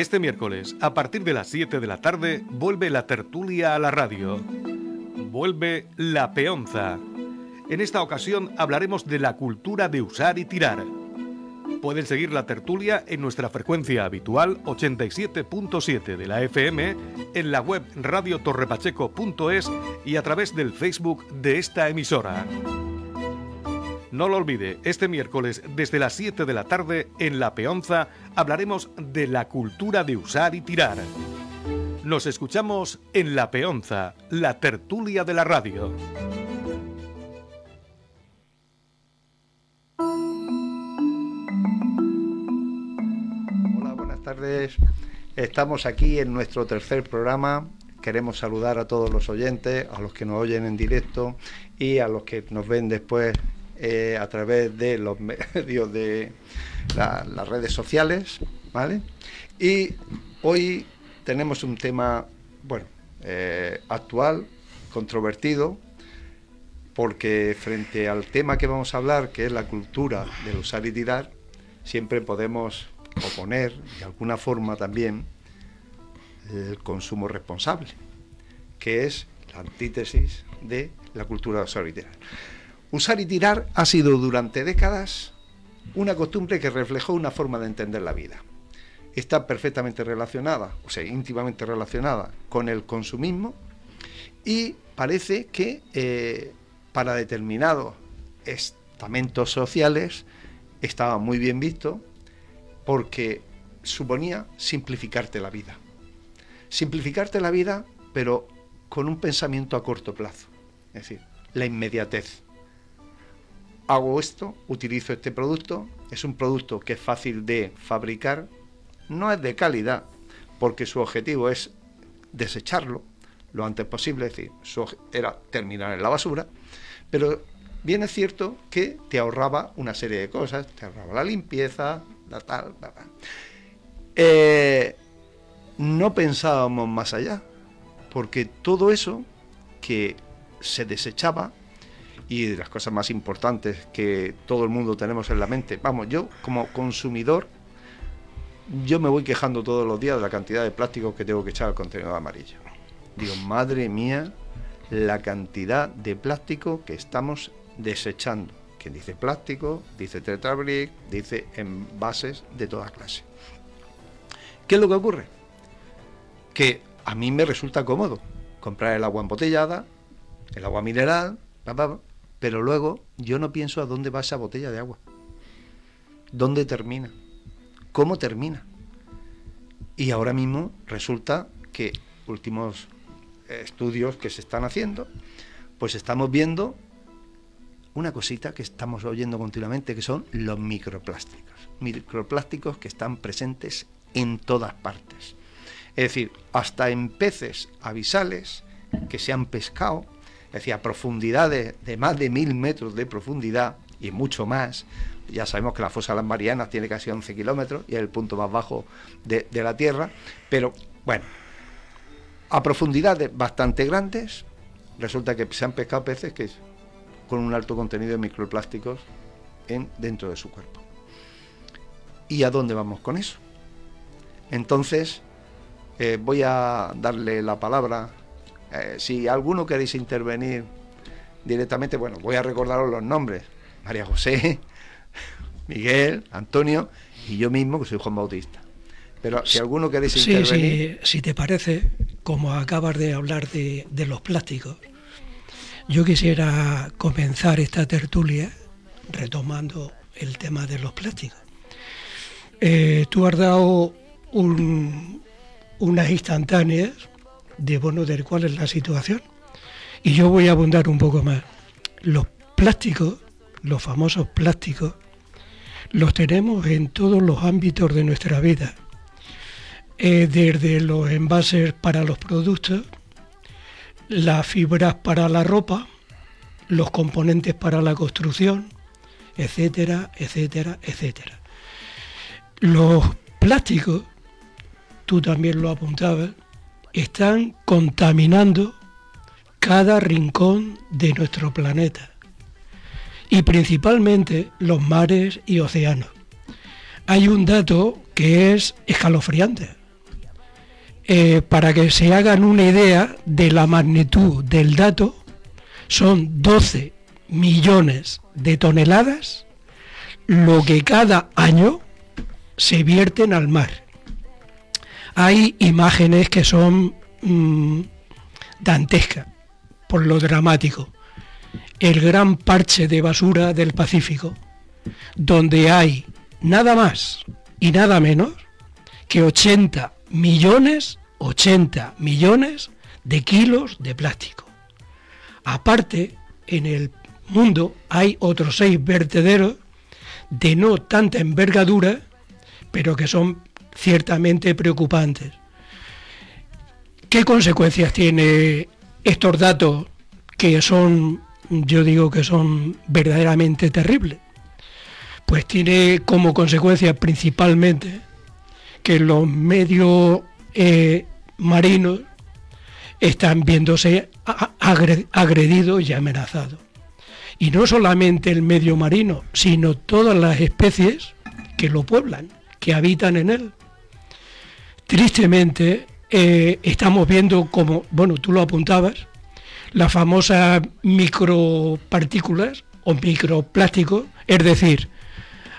Este miércoles, a partir de las 7 de la tarde, vuelve la tertulia a la radio. Vuelve la peonza. En esta ocasión hablaremos de la cultura de usar y tirar. Pueden seguir la tertulia en nuestra frecuencia habitual 87.7 de la FM, en la web radiotorrepacheco.es y a través del Facebook de esta emisora. No lo olvide, este miércoles desde las 7 de la tarde en La Peonza hablaremos de la cultura de usar y tirar. Nos escuchamos en La Peonza, la tertulia de la radio. Hola, buenas tardes. Estamos aquí en nuestro tercer programa queremos saludar a todos los oyentes, a los que nos oyen en directo y a los que nos ven después eh, a través de los medios de las redes sociales, Y hoy tenemos un tema, bueno, eh, actual, controvertido, porque frente al tema que vamos a hablar, que es la cultura del usar y tirar, siempre podemos oponer, de alguna forma también, el consumo responsable, que es la antítesis de la cultura de usar y tirar. Usar y tirar ha sido durante décadas una costumbre que reflejó una forma de entender la vida. Está perfectamente relacionada, o sea, íntimamente relacionada con el consumismo y parece que eh, para determinados estamentos sociales estaba muy bien visto porque suponía simplificarte la vida. Simplificarte la vida, pero con un pensamiento a corto plazo, es decir, la inmediatez hago esto, utilizo este producto, es un producto que es fácil de fabricar, no es de calidad, porque su objetivo es desecharlo lo antes posible, es decir, era terminar en la basura, pero bien es cierto que te ahorraba una serie de cosas, te ahorraba la limpieza, la tal, la tal. Eh, no pensábamos más allá, porque todo eso que se desechaba y de las cosas más importantes que todo el mundo tenemos en la mente. Vamos, yo como consumidor, yo me voy quejando todos los días de la cantidad de plástico que tengo que echar al contenedor amarillo. Digo, madre mía, la cantidad de plástico que estamos desechando. Que dice plástico, dice tetrabric, dice envases de toda clase. ¿Qué es lo que ocurre? Que a mí me resulta cómodo comprar el agua embotellada, el agua mineral, bla. Pero luego yo no pienso a dónde va esa botella de agua. ¿Dónde termina? ¿Cómo termina? Y ahora mismo resulta que últimos eh, estudios que se están haciendo, pues estamos viendo una cosita que estamos oyendo continuamente, que son los microplásticos. Microplásticos que están presentes en todas partes. Es decir, hasta en peces avisales que se han pescado, es a profundidades de más de mil metros de profundidad y mucho más. Ya sabemos que la fosa de las Marianas tiene casi 11 kilómetros y es el punto más bajo de, la Tierra, pero bueno, a profundidades bastante grandes, resulta que se han pescado peces que con un alto contenido de microplásticos en, dentro de su cuerpo. ¿Y a dónde vamos con eso? Entonces, eh, voy a darle la palabra eh, si alguno queréis intervenir directamente, bueno, voy a recordaros los nombres. María José, Miguel, Antonio y yo mismo, que soy Juan Bautista. Pero si alguno queréis intervenir... si te parece, como acabas de hablar de, los plásticos, yo quisiera comenzar esta tertulia retomando el tema de los plásticos. Eh, tú has dado unas instantáneas de bono del cual es la situación. Y yo voy a abundar un poco más. Los plásticos, los famosos plásticos, los tenemos en todos los ámbitos de nuestra vida. Eh, desde los envases para los productos, las fibras para la ropa, los componentes para la construcción, etcétera, etcétera, etcétera. Los plásticos, tú también lo apuntabas, están contaminando cada rincón de nuestro planeta y principalmente los mares y océanos. Hay un dato que es escalofriante. Eh, para que se hagan una idea de la magnitud del dato, son 12 millones de toneladas lo que cada año se vierten al mar hay imágenes que son mm, dantescas por lo dramático. El gran parche de basura del Pacífico, donde hay nada más y nada menos que 80 millones, 80 millones de kilos de plástico. Aparte, en el mundo hay otros seis vertederos de no tanta envergadura, pero que son ciertamente preocupantes. ¿Qué consecuencias tiene estos datos que son, yo digo que son verdaderamente terribles? Pues tiene como consecuencia principalmente que los medios eh, marinos están viéndose agredidos y amenazados. Y no solamente el medio marino, sino todas las especies que lo pueblan, que habitan en él. Tristemente, eh, estamos viendo como, bueno, tú lo apuntabas, las famosas micropartículas o microplásticos, es decir,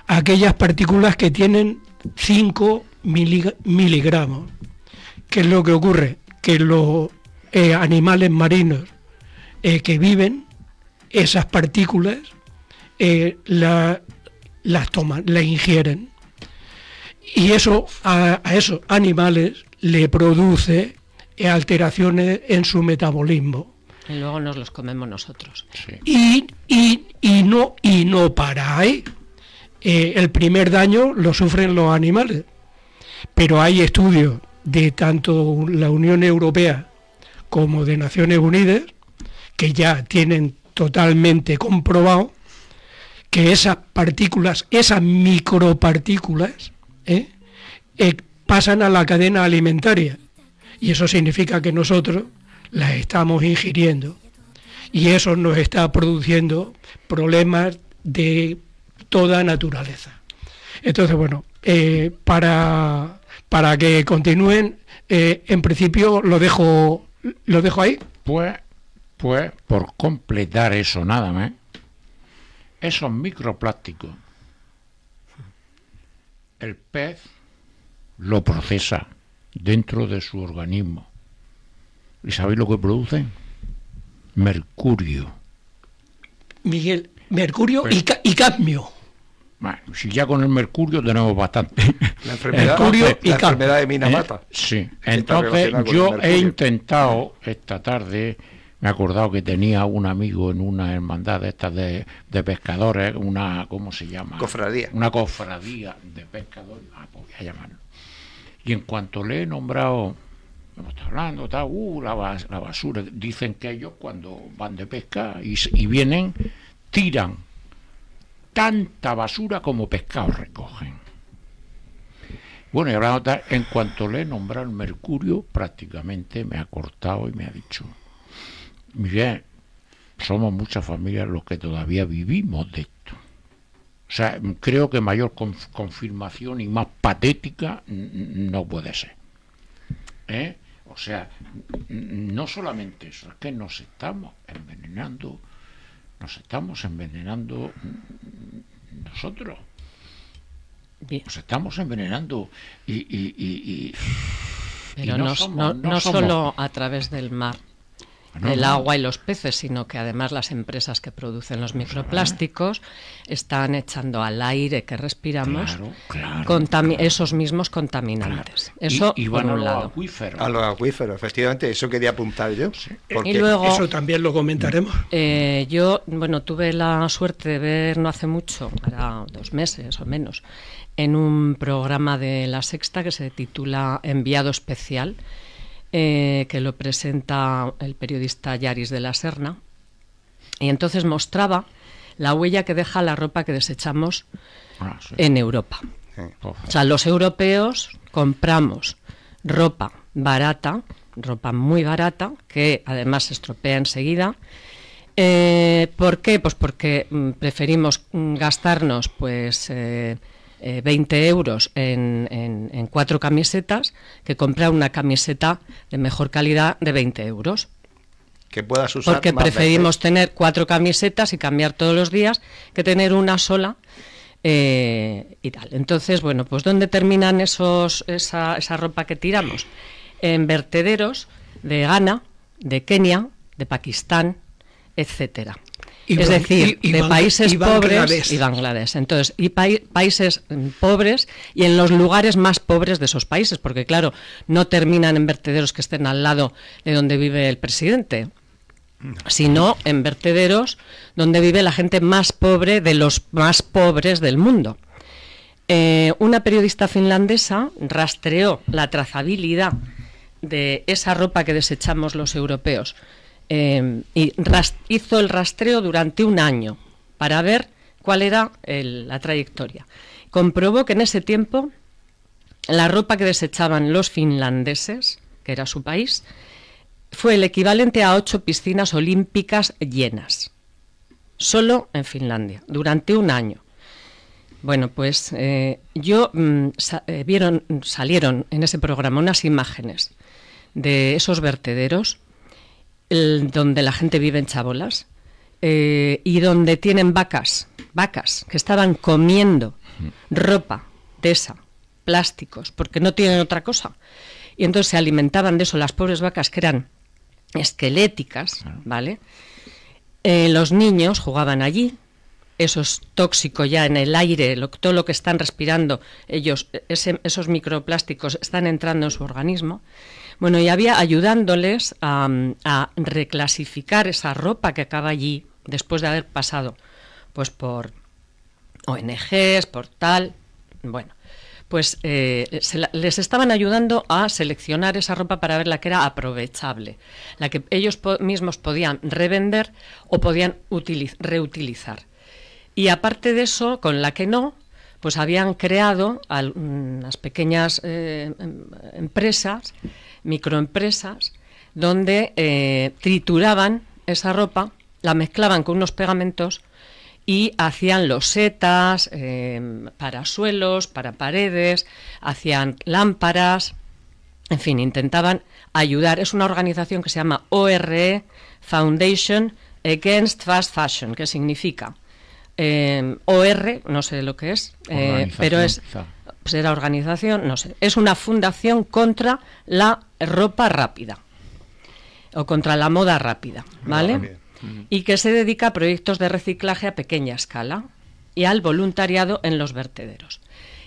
aquellas partículas que tienen 5 miligramos. ¿Qué es lo que ocurre? Que los eh, animales marinos eh, que viven, esas partículas las toman, las ingieren. Y eso a, esos animales le produce alteraciones en su metabolismo. Y luego nos los comemos nosotros. Y, no, y no para ahí. Eh, el primer daño lo sufren los animales. Pero hay estudios de tanto la Unión Europea como de Naciones Unidas que ya tienen totalmente comprobado que esas partículas, esas micropartículas, ¿eh? Eh, pasan a la cadena alimentaria y eso significa que nosotros las estamos ingiriendo y eso nos está produciendo problemas de toda naturaleza. Entonces, bueno, eh, para, para que continúen, en principio lo dejo, lo dejo ahí. Pues, pues, por completar eso nada más, esos microplásticos el pez lo procesa dentro de su organismo. ¿Y sabéis lo que produce? Mercurio. Miguel, mercurio y, pues- cadmio. Bueno, si ya con el mercurio tenemos bastante. La enfermedad, la enfermedad de Minamata. Eh, sí, entonces yo he intentado esta tarde me he acordado que tenía un amigo en una hermandad de de, pescadores, una, ¿cómo se llama? Cofradía. Una cofradía de pescadores, ah, pues voy a llamarlo. Y en cuanto le he nombrado, me está hablando, uh, la, basura, dicen que ellos cuando van de pesca y, vienen, tiran tanta basura como pescado recogen. Bueno, y en cuanto le he nombrado mercurio, prácticamente me ha cortado y me ha dicho, Miguel, somos muchas familias los que todavía vivimos de esto. O sea, creo que mayor confirmación y más patética no puede ser. ¿Eh? O sea, no solamente eso, es que nos estamos envenenando, nos estamos envenenando nosotros. Nos estamos envenenando y... y, Pero no, no, no, solo a través del mar, el agua y los peces, sino que además las empresas que producen los microplásticos están echando al aire que respiramos esos mismos contaminantes. Eso y, por un lado. A los acuíferos, efectivamente, eso quería apuntar yo. Porque... Y luego, eso también lo comentaremos. Eh, yo, bueno, tuve la suerte de ver no hace mucho, ahora dos meses o menos, en un programa de La Sexta que se titula Enviado Especial eh, que lo presenta el periodista Yaris de la Serna. Y entonces mostraba la huella que deja la ropa que desechamos ah, en Europa. O sea, los europeos compramos ropa barata, ropa muy barata, que además se estropea enseguida. Eh, ¿Por qué? Pues porque mm, preferimos mm, gastarnos pues eh, 20 eh, euros en, cuatro camisetas que comprar una camiseta de mejor calidad de 20 euros. Que usar Porque preferimos tener cuatro camisetas y cambiar todos los días que tener una sola. Eh, y tal. Entonces, bueno, pues ¿dónde terminan esos, esa, esa ropa que tiramos? En vertederos de Ghana, de Kenia, de Pakistán, etcétera es decir, de países pobres y Bangladesh. Entonces, y países mm, pobres y en los lugares más pobres de esos países, porque claro, no terminan en vertederos que estén al lado de donde vive el presidente sino en vertederos donde vive la gente más pobre de los más pobres del mundo. Eh, una periodista finlandesa rastreó la trazabilidad de esa ropa que desechamos los europeos Em, y hizo el rastreo durante un año para ver cuál era la trayectoria. Comprobó que en ese tiempo la ropa que desechaban los finlandeses, que era su país, fue el equivalente a ocho piscinas olímpicas llenas, solo en Finlandia, durante un año. Bueno, pues eh, yo mm, eh, vieron, salieron en ese programa unas imágenes de esos vertederos donde la gente vive en chabolas eh, y donde tienen vacas, vacas que estaban comiendo ropa de esa, plásticos, porque no tienen otra cosa. Y entonces se alimentaban de eso las pobres vacas que eran esqueléticas, ¿vale? Eh, los niños jugaban allí, eso es tóxico ya en el aire, todo lo que están respirando ellos, e, esos microplásticos están entrando en su organismo bueno, y había ayudándoles a, reclasificar esa ropa que acaba allí después de haber pasado pues por ONGs, por tal, bueno, pues eh, les estaban ayudando a seleccionar esa ropa para ver la que era aprovechable, la que ellos mismos podían revender o podían reutilizar. Y aparte de eso, con la que no, pues habían creado algunas pequeñas eh, em, em, empresas microempresas donde eh, trituraban esa ropa, la mezclaban con unos pegamentos y hacían losetas, eh, para suelos, para paredes, hacían lámparas, en fin, intentaban ayudar. Es una organización que se llama ORE, Foundation Against Fast Fashion, que significa eh, OR, no sé lo que es, pero es pues organización, no es una fundación contra la ropa rápida o contra la moda rápida, ah, ¿vale? y que se dedica a proyectos de reciclaje a pequeña escala y al voluntariado en los vertederos.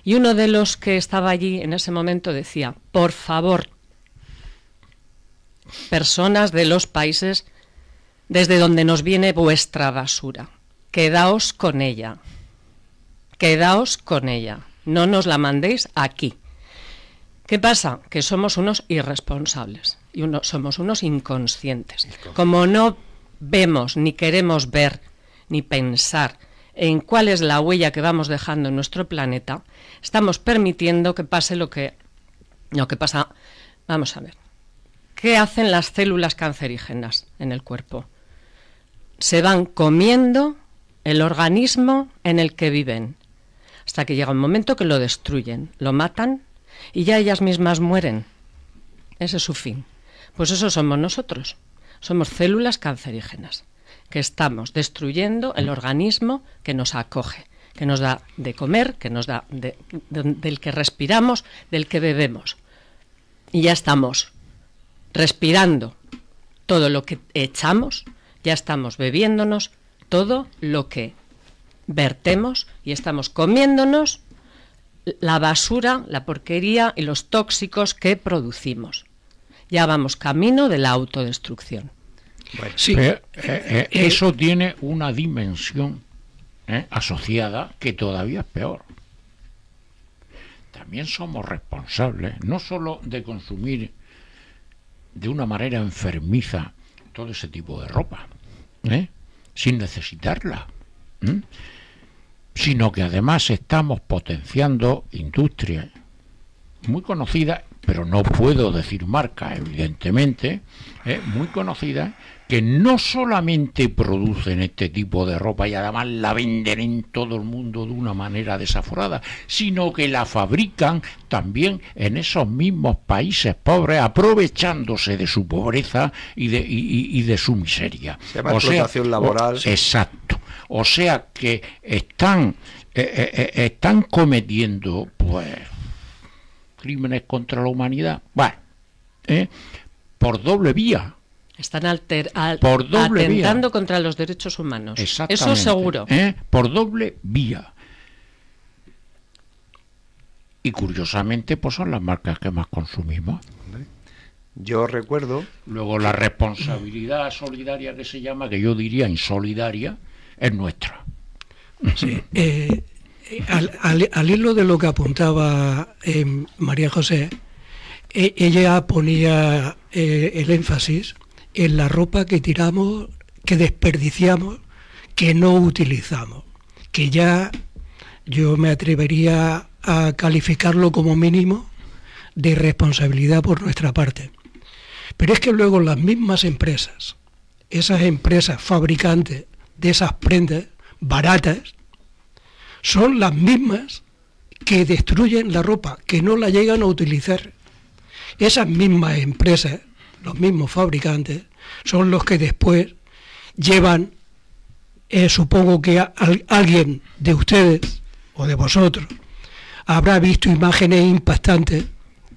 Y uno de los que estaba allí en ese momento decía, por favor, personas de los países desde donde nos viene vuestra basura, quedaos con ella, quedaos con ella, no nos la mandéis aquí. ¿Qué pasa? Que somos unos irresponsables y somos unos inconscientes. Como no vemos ni queremos ver ni pensar en cuál es la huella que vamos dejando en nuestro planeta, estamos permitiendo que pase lo que, lo que pasa. Vamos a ver. ¿Qué hacen las células cancerígenas en el cuerpo? Se van comiendo el organismo en el que viven, hasta que llega un momento que lo destruyen, lo matan y ya ellas mismas mueren. Ese es su fin. Pues eso somos nosotros. Somos células cancerígenas que estamos destruyendo el organismo que nos acoge, que nos da de comer, que nos da del que respiramos, del que bebemos. Y ya estamos respirando todo lo que echamos, ya estamos bebiéndonos todo lo que vertemos y estamos comiéndonos la basura, la porquería y los tóxicos que producimos. Ya vamos camino de la autodestrucción. Eh, eh, eh, eso tiene una dimensión asociada que todavía es peor. También somos responsables no solo de consumir de una manera enfermiza todo ese tipo de ropa, sin necesitarla sino que además estamos potenciando industrias muy conocidas, pero no puedo decir marcas, evidentemente, ¿eh? muy conocidas, que no solamente producen este tipo de ropa y además la venden en todo el mundo de una manera desaforada, sino que la fabrican también en esos mismos países pobres, aprovechándose de su pobreza y de, y, de su miseria. Se llama explotación laboral. exacto. O sea que están, eh, eh, eh, están cometiendo, pues, crímenes contra la humanidad. Bueno, por doble vía están alter, atentando contra los derechos humanos. Eso seguro. ¿eh? Por doble vía. Y curiosamente, pues son las marcas que más consumimos. Yo recuerdo. Luego la responsabilidad solidaria que se llama, que yo diría insolidaria, es nuestra. Sí. Eh, eh, al, hilo de lo que apuntaba María José, ella ponía el énfasis en la ropa que tiramos, que desperdiciamos, que no utilizamos, que ya yo me atrevería a calificarlo como mínimo de responsabilidad por nuestra parte. Pero es que luego las mismas empresas, esas empresas fabricantes de esas prendas baratas, son las mismas que destruyen la ropa, que no la llegan a utilizar. Esas mismas empresas los mismos fabricantes, son los que después llevan, eh, supongo que alguien de ustedes o de vosotros habrá visto imágenes impactantes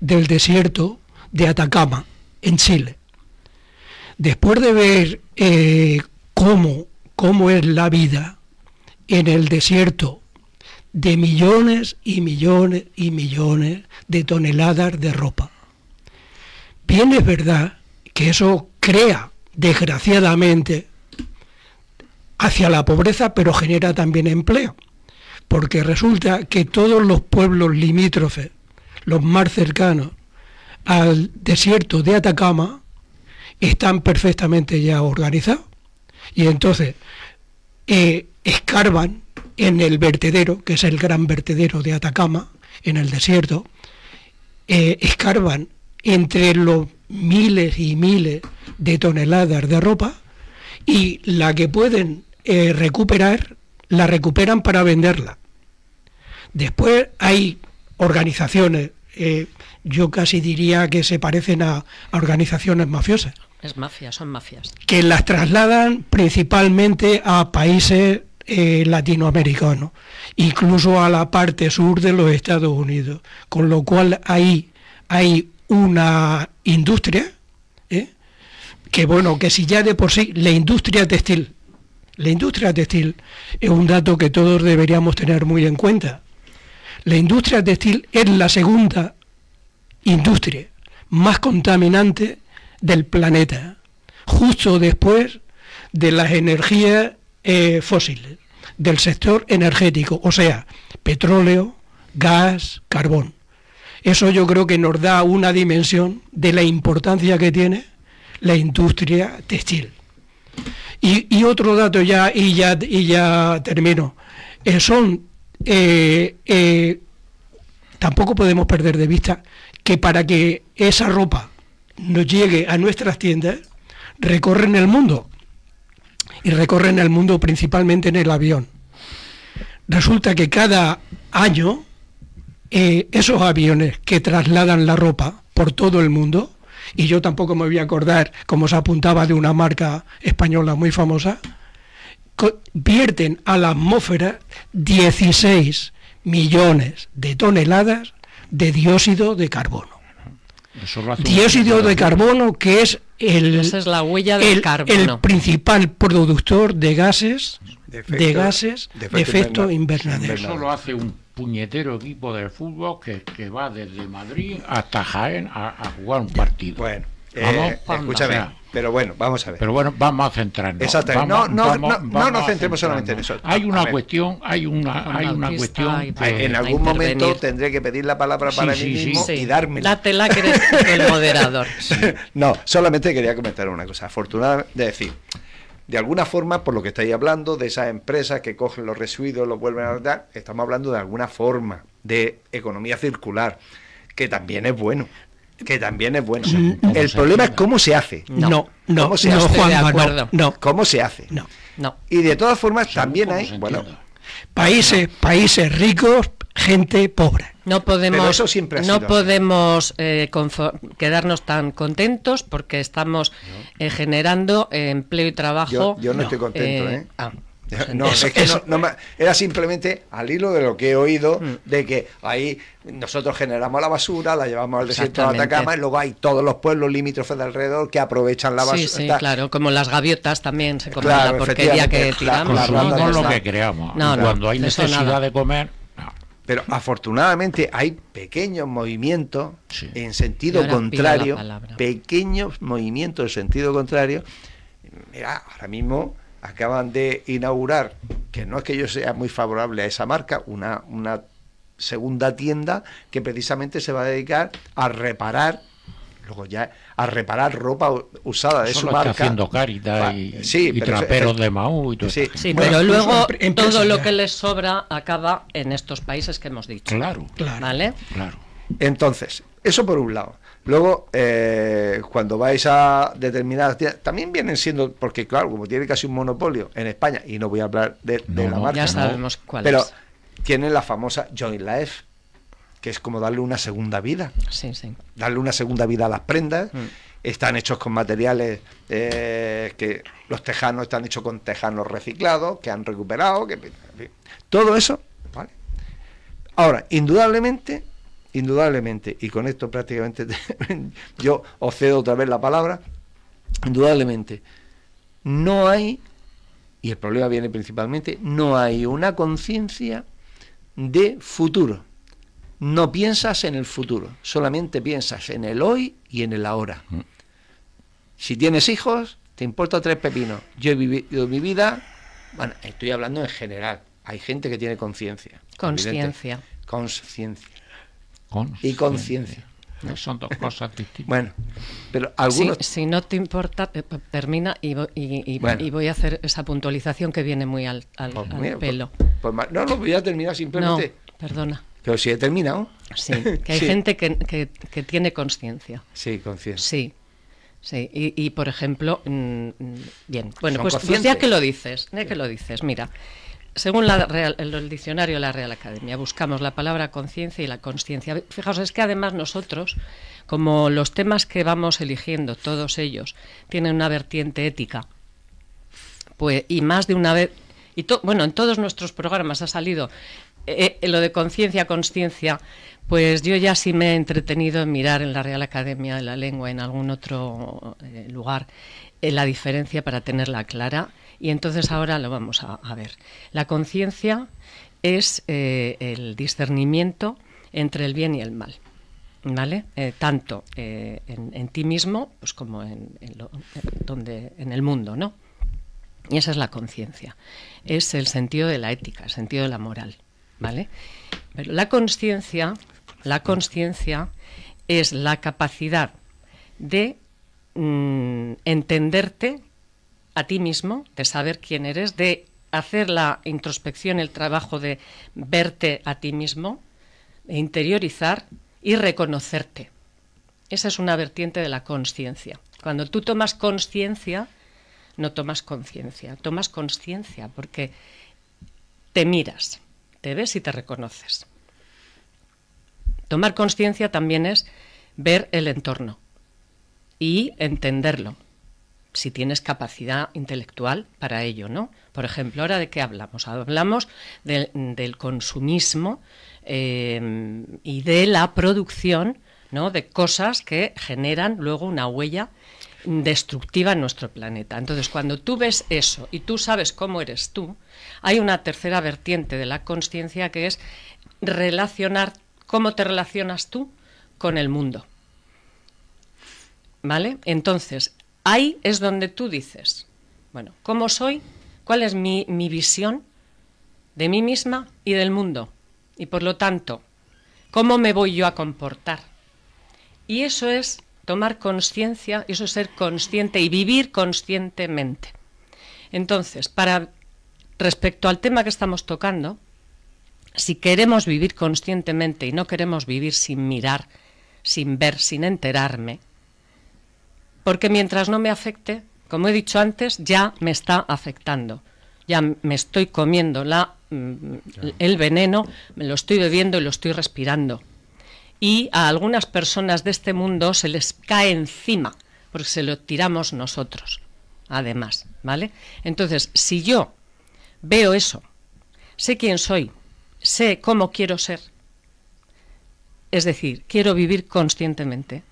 del desierto de Atacama, en Chile. Después de ver eh, cómo, cómo es la vida en el desierto de millones y millones y millones de toneladas de ropa. Bien es verdad que eso crea, desgraciadamente, hacia la pobreza, pero genera también empleo. Porque resulta que todos los pueblos limítrofes, los más cercanos al desierto de Atacama, están perfectamente ya organizados. Y entonces eh, escarban en el vertedero, que es el gran vertedero de Atacama, en el desierto, eh, escarban entre los miles y miles de toneladas de ropa y la que pueden eh, recuperar, la recuperan para venderla. Después hay organizaciones, eh, yo casi diría que se parecen a, organizaciones mafiosas. Es mafia, son mafias. Que las trasladan principalmente a países eh, latinoamericanos, incluso a la parte sur de los Estados Unidos. Con lo cual ahí hay una industria, ¿eh? que bueno, que si ya de por sí la industria textil, la industria textil es un dato que todos deberíamos tener muy en cuenta. La industria textil es la segunda industria más contaminante del planeta, justo después de las energías eh, fósiles, del sector energético, o sea, petróleo, gas, carbón. Eso yo creo que nos da una dimensión de la importancia que tiene la industria textil. Y, otro dato ya, y ya, y ya termino. Eh, son, eh, eh, tampoco podemos perder de vista que para que esa ropa nos llegue a nuestras tiendas, recorren el mundo. Y recorren el mundo principalmente en el avión. Resulta que cada año eh, esos aviones que trasladan la ropa por todo el mundo, y yo tampoco me voy a acordar, cómo se apuntaba, de una marca española muy famosa, vierten a la atmósfera 16 millones de toneladas de dióxido de carbono. Dióxido de carbono que es el, la huella del carbono. el principal productor de gases, de, gases de efecto, de efecto invernadero. Eso lo hace un puñetero equipo de fútbol que, va desde Madrid hasta Jaén a, jugar un partido. Bueno, vamos eh, escúchame, pero bueno, vamos a ver. Pero bueno, vamos a centrarnos. Exactamente. no, no, no, nos centremos solamente en eso. Hay una cuestión, hay una, cuestión. en algún momento tendré que pedir la palabra para mí sí, mismo y dármela. que el moderador. no, solamente quería comentar una cosa. Afortunadamente, decir de alguna forma, por lo que estáis hablando, de esas empresas que cogen los residuos, los vuelven a dar, estamos hablando de alguna forma de economía circular, que también es bueno. Que también es bueno. el problema es cómo se hace. No, no, no No, ¿Cómo se hace? No, no. Y de todas formas, también hay. Bueno, países, países ricos, gente pobre. No podemos, no podemos eh, quedarnos tan contentos porque estamos eh, generando eh, empleo y trabajo. Yo, no, estoy contento, ¿eh? era simplemente al hilo de lo que he oído, mm. de que ahí nosotros generamos la basura, la llevamos al desierto de Atacama y luego hay todos los pueblos limítrofes de alrededor que aprovechan la basura. Sí, sí, claro, como las gaviotas también se comen la porquería que tiramos. lo que creamos. Cuando hay necesidad de comer, pero afortunadamente hay pequeños movimientos en sentido contrario, pequeños movimientos en sentido contrario. Mira, ahora mismo acaban de inaugurar, que no es que yo sea muy favorable a esa marca, una, una segunda tienda que precisamente se va a dedicar a reparar Luego ya a reparar ropa usada de su marca. haciendo Caritas ah, y, traperos de Maú y todo. Sí, pero pues luego todo lo que les sobra acaba en estos países que hemos dicho. Claro, claro. ¿Vale? Claro. Entonces, eso por un lado. Luego, eh, cuando vais a determinadas también vienen siendo, porque claro, como tiene casi un monopolio en España, y no voy a hablar de, de la marca, ya sabemos pero tienen la famosa Join Life, que es como darle una segunda vida. Darle una segunda vida a las prendas. Mm. Están hechos con materiales eh, que los tejanos están hechos con tejanos reciclados, que han recuperado, que todo eso, Ahora, indudablemente, indudablemente, y con esto prácticamente yo os cedo otra vez la palabra, indudablemente, no hay, y el problema viene principalmente, no hay una conciencia de futuro no piensas en el futuro, solamente piensas en el hoy y en el ahora. Mm. Si tienes hijos, te importa tres pepinos. Yo he vivido mi vida, bueno, estoy hablando en general. Hay gente que tiene conciencia. Conciencia. Conciencia. Y conciencia. son dos cosas distintas. Bueno, pero algunos... Si, no te importa, eh, termina y, voy a hacer esa puntualización que viene muy al, pues pelo. Pues, pues, no, no, voy a terminar simplemente... perdona. Pero si he terminado. Sí, que hay gente que, tiene conciencia. Sí, conciencia. Sí. Sí, y, por ejemplo, mm, mm, bien, bueno, pues, pues, ya que lo dices, lo dices, mira, según el, diccionario de la Real Academia, buscamos la palabra conciencia y la conciencia... Fijaos, es que además nosotros, como los temas que vamos eligiendo, todos ellos, tienen una vertiente ética, pues, y más de una vez, y bueno, en todos nuestros programas ha salido eh, eh, lo de conciencia, conciencia, pues yo ya sí me he entretenido en mirar en la Real Academia de la Lengua, en algún otro eh, lugar, la diferencia para tenerla clara. Y entonces ahora lo vamos a, ver. La conciencia es el discernimiento entre el bien y el mal. ¿Vale? tanto en, ti mismo pues como en, donde, en el mundo, ¿no? Y esa es la conciencia. Es el sentido de la ética, el sentido de la moral. ¿vale? Pero la conciencia, la conciencia es la capacidad de mm, entenderte a ti mismo, de saber quién eres, de hacer la introspección, el trabajo de verte a ti mismo, de interiorizar y reconocerte. Esa es una vertiente de la conciencia. Cuando tú tomas conciencia, no tomas conciencia, tomas conciencia porque te miras, te ves y te reconoces. Tomar conciencia también es ver el entorno y entenderlo, si tienes capacidad intelectual para ello, ¿no? Por ejemplo, ¿ahora de qué hablamos? Hablamos del consumismo eh, y de la producción ¿no? de cosas que generan luego una huella destructiva en nuestro planeta. Entonces, cuando tú ves eso y tú sabes cómo eres tú, hay una tercera vertiente de la conciencia que es relacionar cómo te relacionas tú con el mundo. ¿Vale? Entonces, ahí es donde tú dices, bueno, ¿cómo soy? ¿Cuál es mi, mi visión de mí misma y del mundo? Y por lo tanto, ¿cómo me voy yo a comportar? Y eso es tomar conciencia, eso es ser consciente y vivir conscientemente. Entonces, para respecto al tema que estamos tocando, si queremos vivir conscientemente y no queremos vivir sin mirar, sin ver, sin enterarme, porque mientras no me afecte, como he dicho antes, ya me está afectando. Ya me estoy comiendo la, mm, el veneno, me lo estoy bebiendo y lo estoy respirando y a algunas personas de este mundo se les cae encima, porque se lo tiramos nosotros, además, ¿vale? Entonces, si yo veo eso, sé quién soy, sé cómo quiero ser, es decir, quiero vivir conscientemente,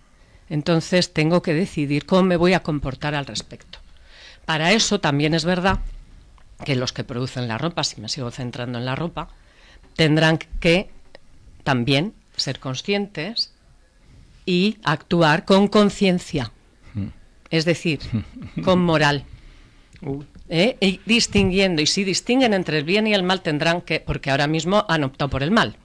entonces tengo que decidir cómo me voy a comportar al respecto. Para eso también es verdad que los que producen la ropa, si me sigo centrando en la ropa, tendrán que también ser conscientes y actuar con conciencia, es decir, con moral. ¿Eh? Y distinguiendo, y si distinguen entre el bien y el mal tendrán que, porque ahora mismo han optado por el mal,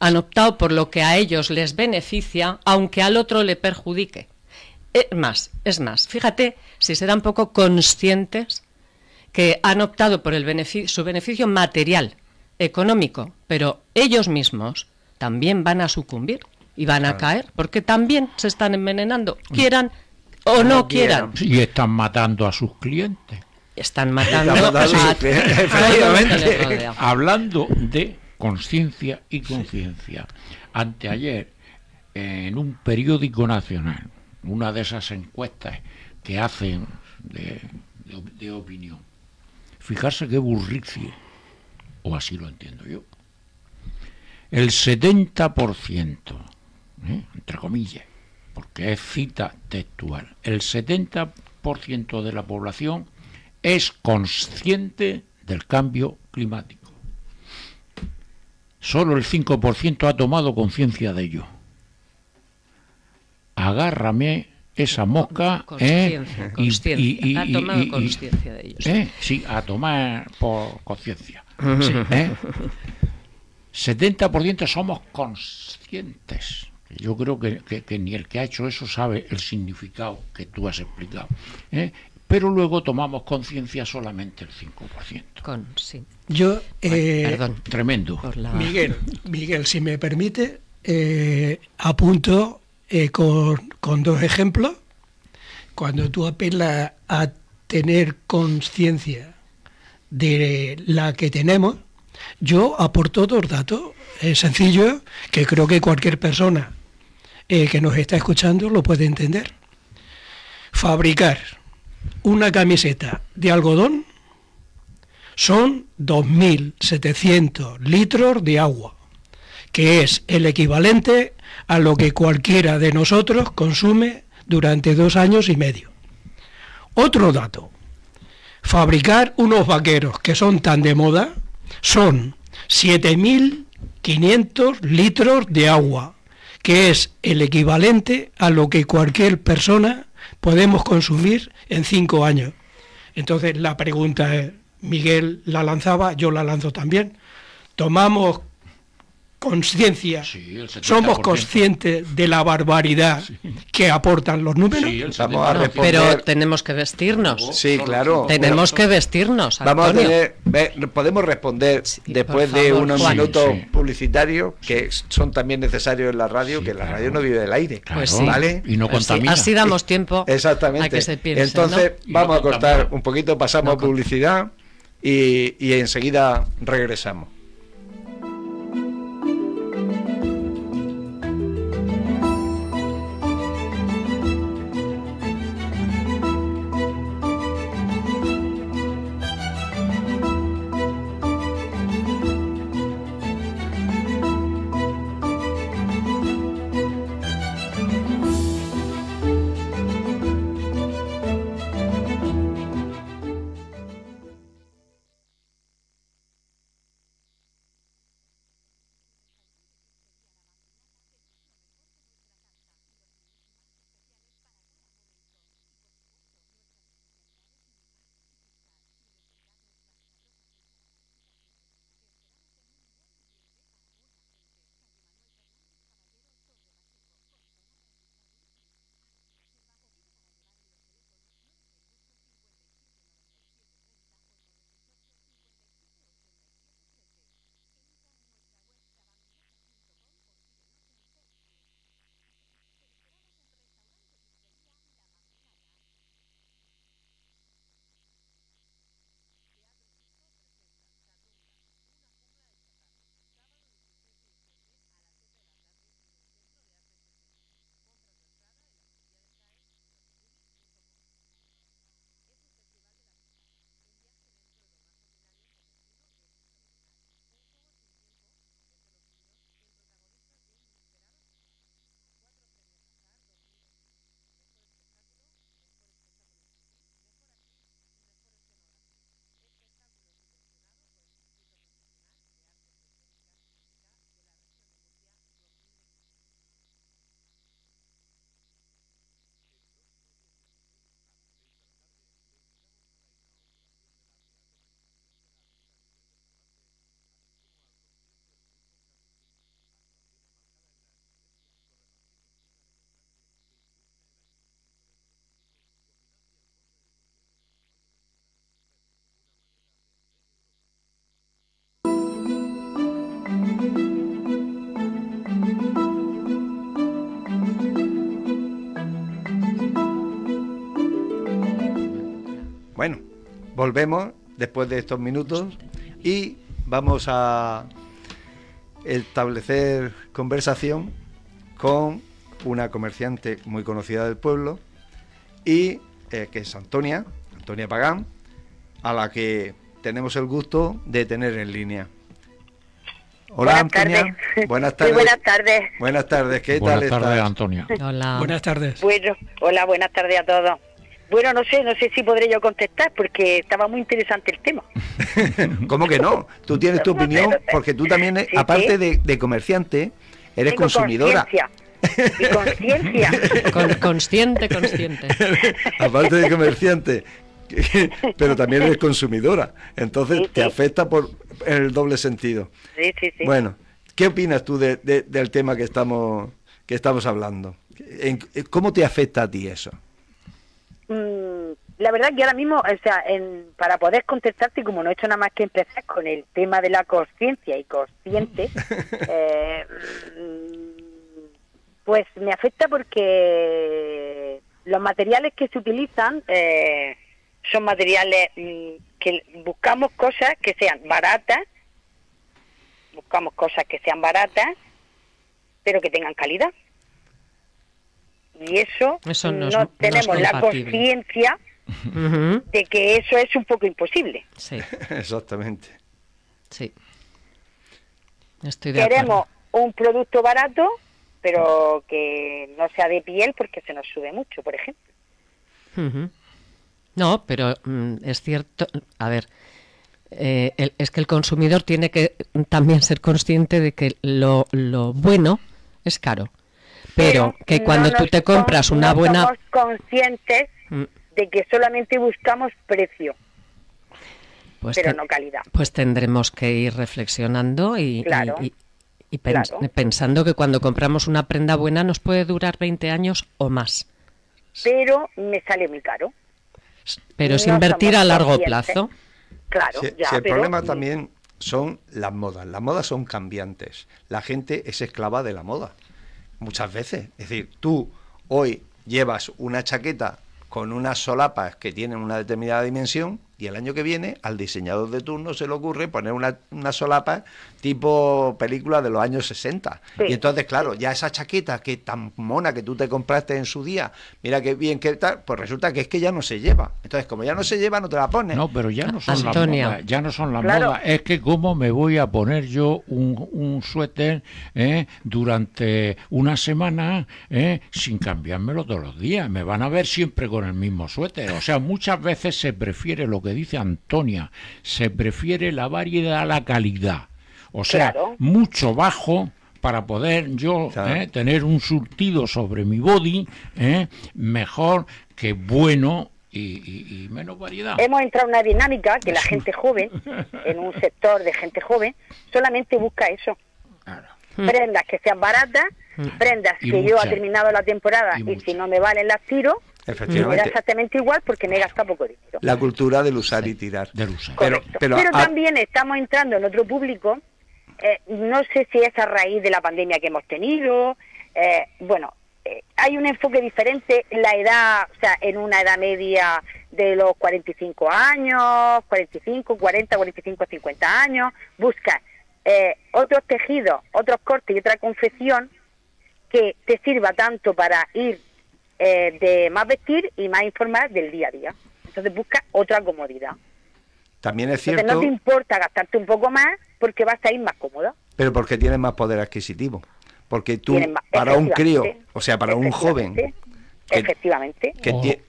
han optado por lo que a ellos les beneficia, aunque al otro le perjudique. Es más, es más, fíjate si serán poco conscientes que han optado por el su beneficio material, económico, pero ellos mismos también van a sucumbir y van a caer, porque también se están envenenando, quieran o no, quieran. Y están matando a sus clientes. Están matando, a, sus clientes, Hablando de conciencia y conciencia, anteayer en un periódico nacional, una de esas encuestas que hacen de, opinión, fijarse qué burricio, o así lo entiendo yo, el 70%, ¿eh? entre comillas, porque es cita textual, el 70% de la población es consciente del cambio climático. Solo el 5% ha tomado conciencia de ello. Agárrame esa mosca ¿eh? Y, ha tomado conciencia de ello. ¿eh? sí, a tomar por conciencia. Sí, 70% somos conscientes. Yo creo que, ni el que ha hecho eso sabe el significado que tú has explicado. ¿eh? Pero luego tomamos conciencia solamente el 5%. Con, sí. Yo, eh, tremendo. Miguel, Miguel, si me permite, eh, apunto con, con dos ejemplos. Cuando tú apelas a tener conciencia de la que tenemos, yo aporto dos datos eh, sencillos que creo que cualquier persona eh, que nos está escuchando lo puede entender. Fabricar una camiseta de algodón son 2.700 litros de agua, que es el equivalente a lo que cualquiera de nosotros consume durante dos años y medio. Otro dato, fabricar unos vaqueros que son tan de moda, son 7.500 litros de agua, que es el equivalente a lo que cualquier persona podemos consumir en cinco años. Entonces la pregunta es, Miguel la lanzaba, yo la lanzo también. Tomamos conciencia, somos conscientes de la barbaridad que aportan los números. Pero tenemos que vestirnos. Oh, sí, claro. Tenemos que vestirnos. podemos responder después de unos minutos publicitarios que son también necesarios en la radio, que la radio no vive del aire. Claro. Pues ¿vale? Y no pues Así, damos tiempo Exactamente. que se Entonces, vamos a cortar un poquito, pasamos a publicidad y enseguida regresamos. Volvemos después de estos minutos y vamos a establecer conversación con una comerciante muy conocida del pueblo y eh, que es Antonia, Antonia Pagán, a la que tenemos el gusto de tener en línea. Hola Antonia. Buenas tardes. buenas tardes. Buenas tardes. ¿Qué buenas tardes, Antonia. Hola. Buenas tardes. hola, buenas tardes a todos. Bueno, no sé, no sé si podré yo contestar porque estaba muy interesante el tema. ¿Cómo que no? Tú tienes tu opinión porque tú también, aparte De, comerciante, eres consumidora. conciencia. consciente, consciente. aparte de comerciante, pero también eres consumidora. Entonces te afecta por en el doble sentido. Sí, sí, sí. Bueno, ¿qué opinas tú del tema que estamos, que estamos hablando? ¿Cómo te afecta a ti eso? Mm, la verdad que ahora mismo, o sea, para poder contestarte, como no he hecho nada más que empezar con el tema de la conciencia y consciente, eh, mm, pues me afecta porque los materiales que se utilizan eh, son materiales mm, que buscamos cosas que sean baratas, buscamos cosas que sean baratas, pero que tengan calidad y eso, no, tenemos la conciencia de que eso es un poco imposible. Sí. Exactamente. Sí. Queremos un producto barato, pero que no sea de piel porque se nos sube mucho, por ejemplo. No, pero mm, es cierto. A ver, eh, es que el consumidor tiene que también ser consciente de que lo, lo bueno es caro pero que cuando tú te compras una buena... Somos conscientes mm. de que solamente buscamos precio. Pues pero no calidad. Pues tendremos que ir reflexionando y, pensando que cuando compramos una prenda buena nos puede durar 20 años o más. Pero me sale muy caro. Pero es invertir a largo plazo. Claro, el problema mm. también son las modas. Las modas son cambiantes. La gente es esclava de la moda muchas veces. Es decir, tú hoy llevas una chaqueta con unas solapas que tienen una determinada dimensión y el año que viene al diseñador de turno se le ocurre poner una, solapa tipo película de los años 60. Y entonces, claro, ya esa chaqueta que tan mona que tú te compraste en su día, mira qué bien que tal, pues resulta que es que ya no se lleva. Entonces, como ya no se lleva, no te la pones. No, pero ya no son las modas. Ya no son las Es que cómo me voy a poner yo un, suéter eh, durante una semana eh, sin cambiármelo todos los días. Me van a ver siempre con el mismo suéter. O sea, muchas veces se prefiere lo que dice Antonia, se prefiere la variedad a la calidad. O sea, mucho bajo para poder yo eh, tener un surtido sobre mi body eh, mejor que bueno y, menos variedad. Hemos entrado en una dinámica que la gente joven, en un sector de gente joven, solamente busca eso. Prendas que sean baratas, mm. prendas que yo ha terminado la temporada y, y si no me valen las tiro, Efectivamente. era exactamente igual porque me gasta poco dinero. La cultura del usar y tirar. Pero, pero, también estamos entrando en otro público, eh, no sé si es a raíz de la pandemia que hemos tenido, eh, bueno, eh, hay un enfoque diferente en la edad, o sea, en una edad media de los 45 años, 45, 40, 45, 50 años, Busca otros tejidos, otros cortes y otra confección que te sirva tanto para ir eh, de más vestir y más informar del día a día. Entonces busca otra comodidad. También es cierto. Entonces no te importa gastarte un poco más porque vas a ir más cómoda. Pero porque tienes más poder adquisitivo. Porque tú, para un crío, o sea, para un joven. efectivamente.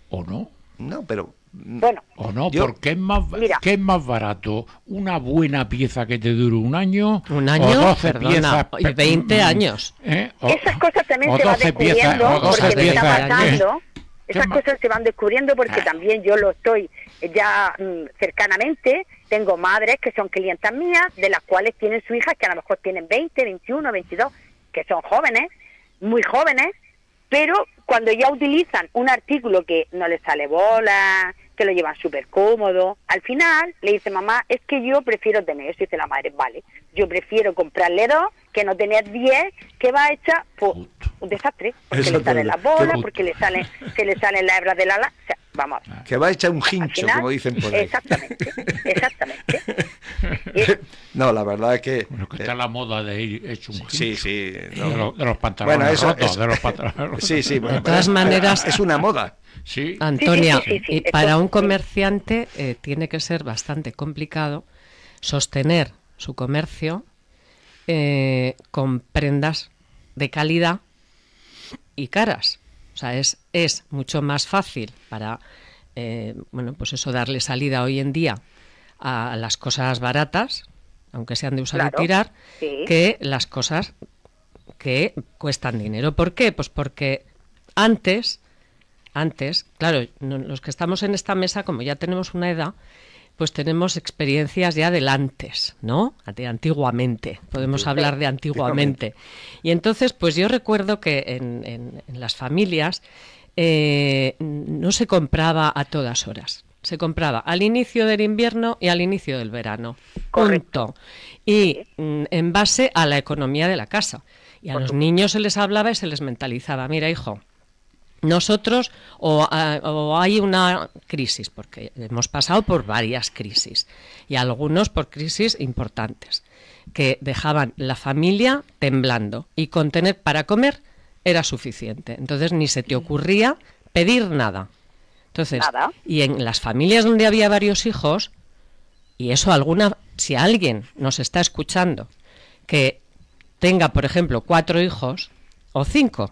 o no. No, pero bueno. O no, porque es más, ¿qué es más barato? ¿Una buena pieza que te dure un año? ¿Un año? 20 mm, años. ¿eh? Esas cosas también se van descubriendo porque ¿eh? Esas cosas se van descubriendo porque ah. también yo lo estoy eh, ya mm, cercanamente. Tengo madres que son clientas mías, de las cuales tienen su hija que a lo mejor tienen 20, 21, 22, que son jóvenes, muy jóvenes, pero cuando ya utilizan un artículo que no les sale bola, que lo llevan súper cómodo. Al final le dice, mamá, es que yo prefiero tener eso. dice la madre, vale, yo prefiero comprarle dos que no tener diez, que va hecha pues, un desastre. Porque le salen las bolas, porque le salen, ...que le salen las hebras de la... O que va a echar un hincho, como dicen por ahí. Exactamente, exactamente. no, la verdad es que. Bueno, que está eh, la moda de ir hecho un Sí, sí. De, los, pantalones bueno, eso, de los pantalones. Sí, sí. Bueno, de todas maneras. Es una moda. Sí. Antonia, y para un comerciante eh, tiene que ser bastante complicado sostener su comercio eh, con prendas de calidad y caras. O sea, es, es mucho más fácil para, eh, bueno, pues eso, darle salida hoy en día a las cosas baratas, aunque sean de usar y tirar, que las cosas que cuestan dinero. ¿Por qué? Pues porque antes, antes, claro, los que estamos en esta mesa, como ya tenemos una edad, pues tenemos experiencias ya del antes, ¿no? De antiguamente, podemos hablar de antiguamente. Y entonces, pues yo recuerdo que en, las familias eh, no se compraba a todas horas. Se compraba al inicio del invierno y al inicio del verano. Correcto. Y mm, en base a la economía de la casa. Y a los niños se les hablaba y se les mentalizaba, mira hijo, nosotros o, hay una crisis, porque hemos pasado por varias crisis y algunos por crisis importantes, que dejaban la familia temblando y con tener para comer era suficiente. Entonces ni se te ocurría pedir nada. Entonces, nada. y en las familias donde había varios hijos, y eso alguna, si alguien nos está escuchando, que tenga, por ejemplo, cuatro hijos o cinco,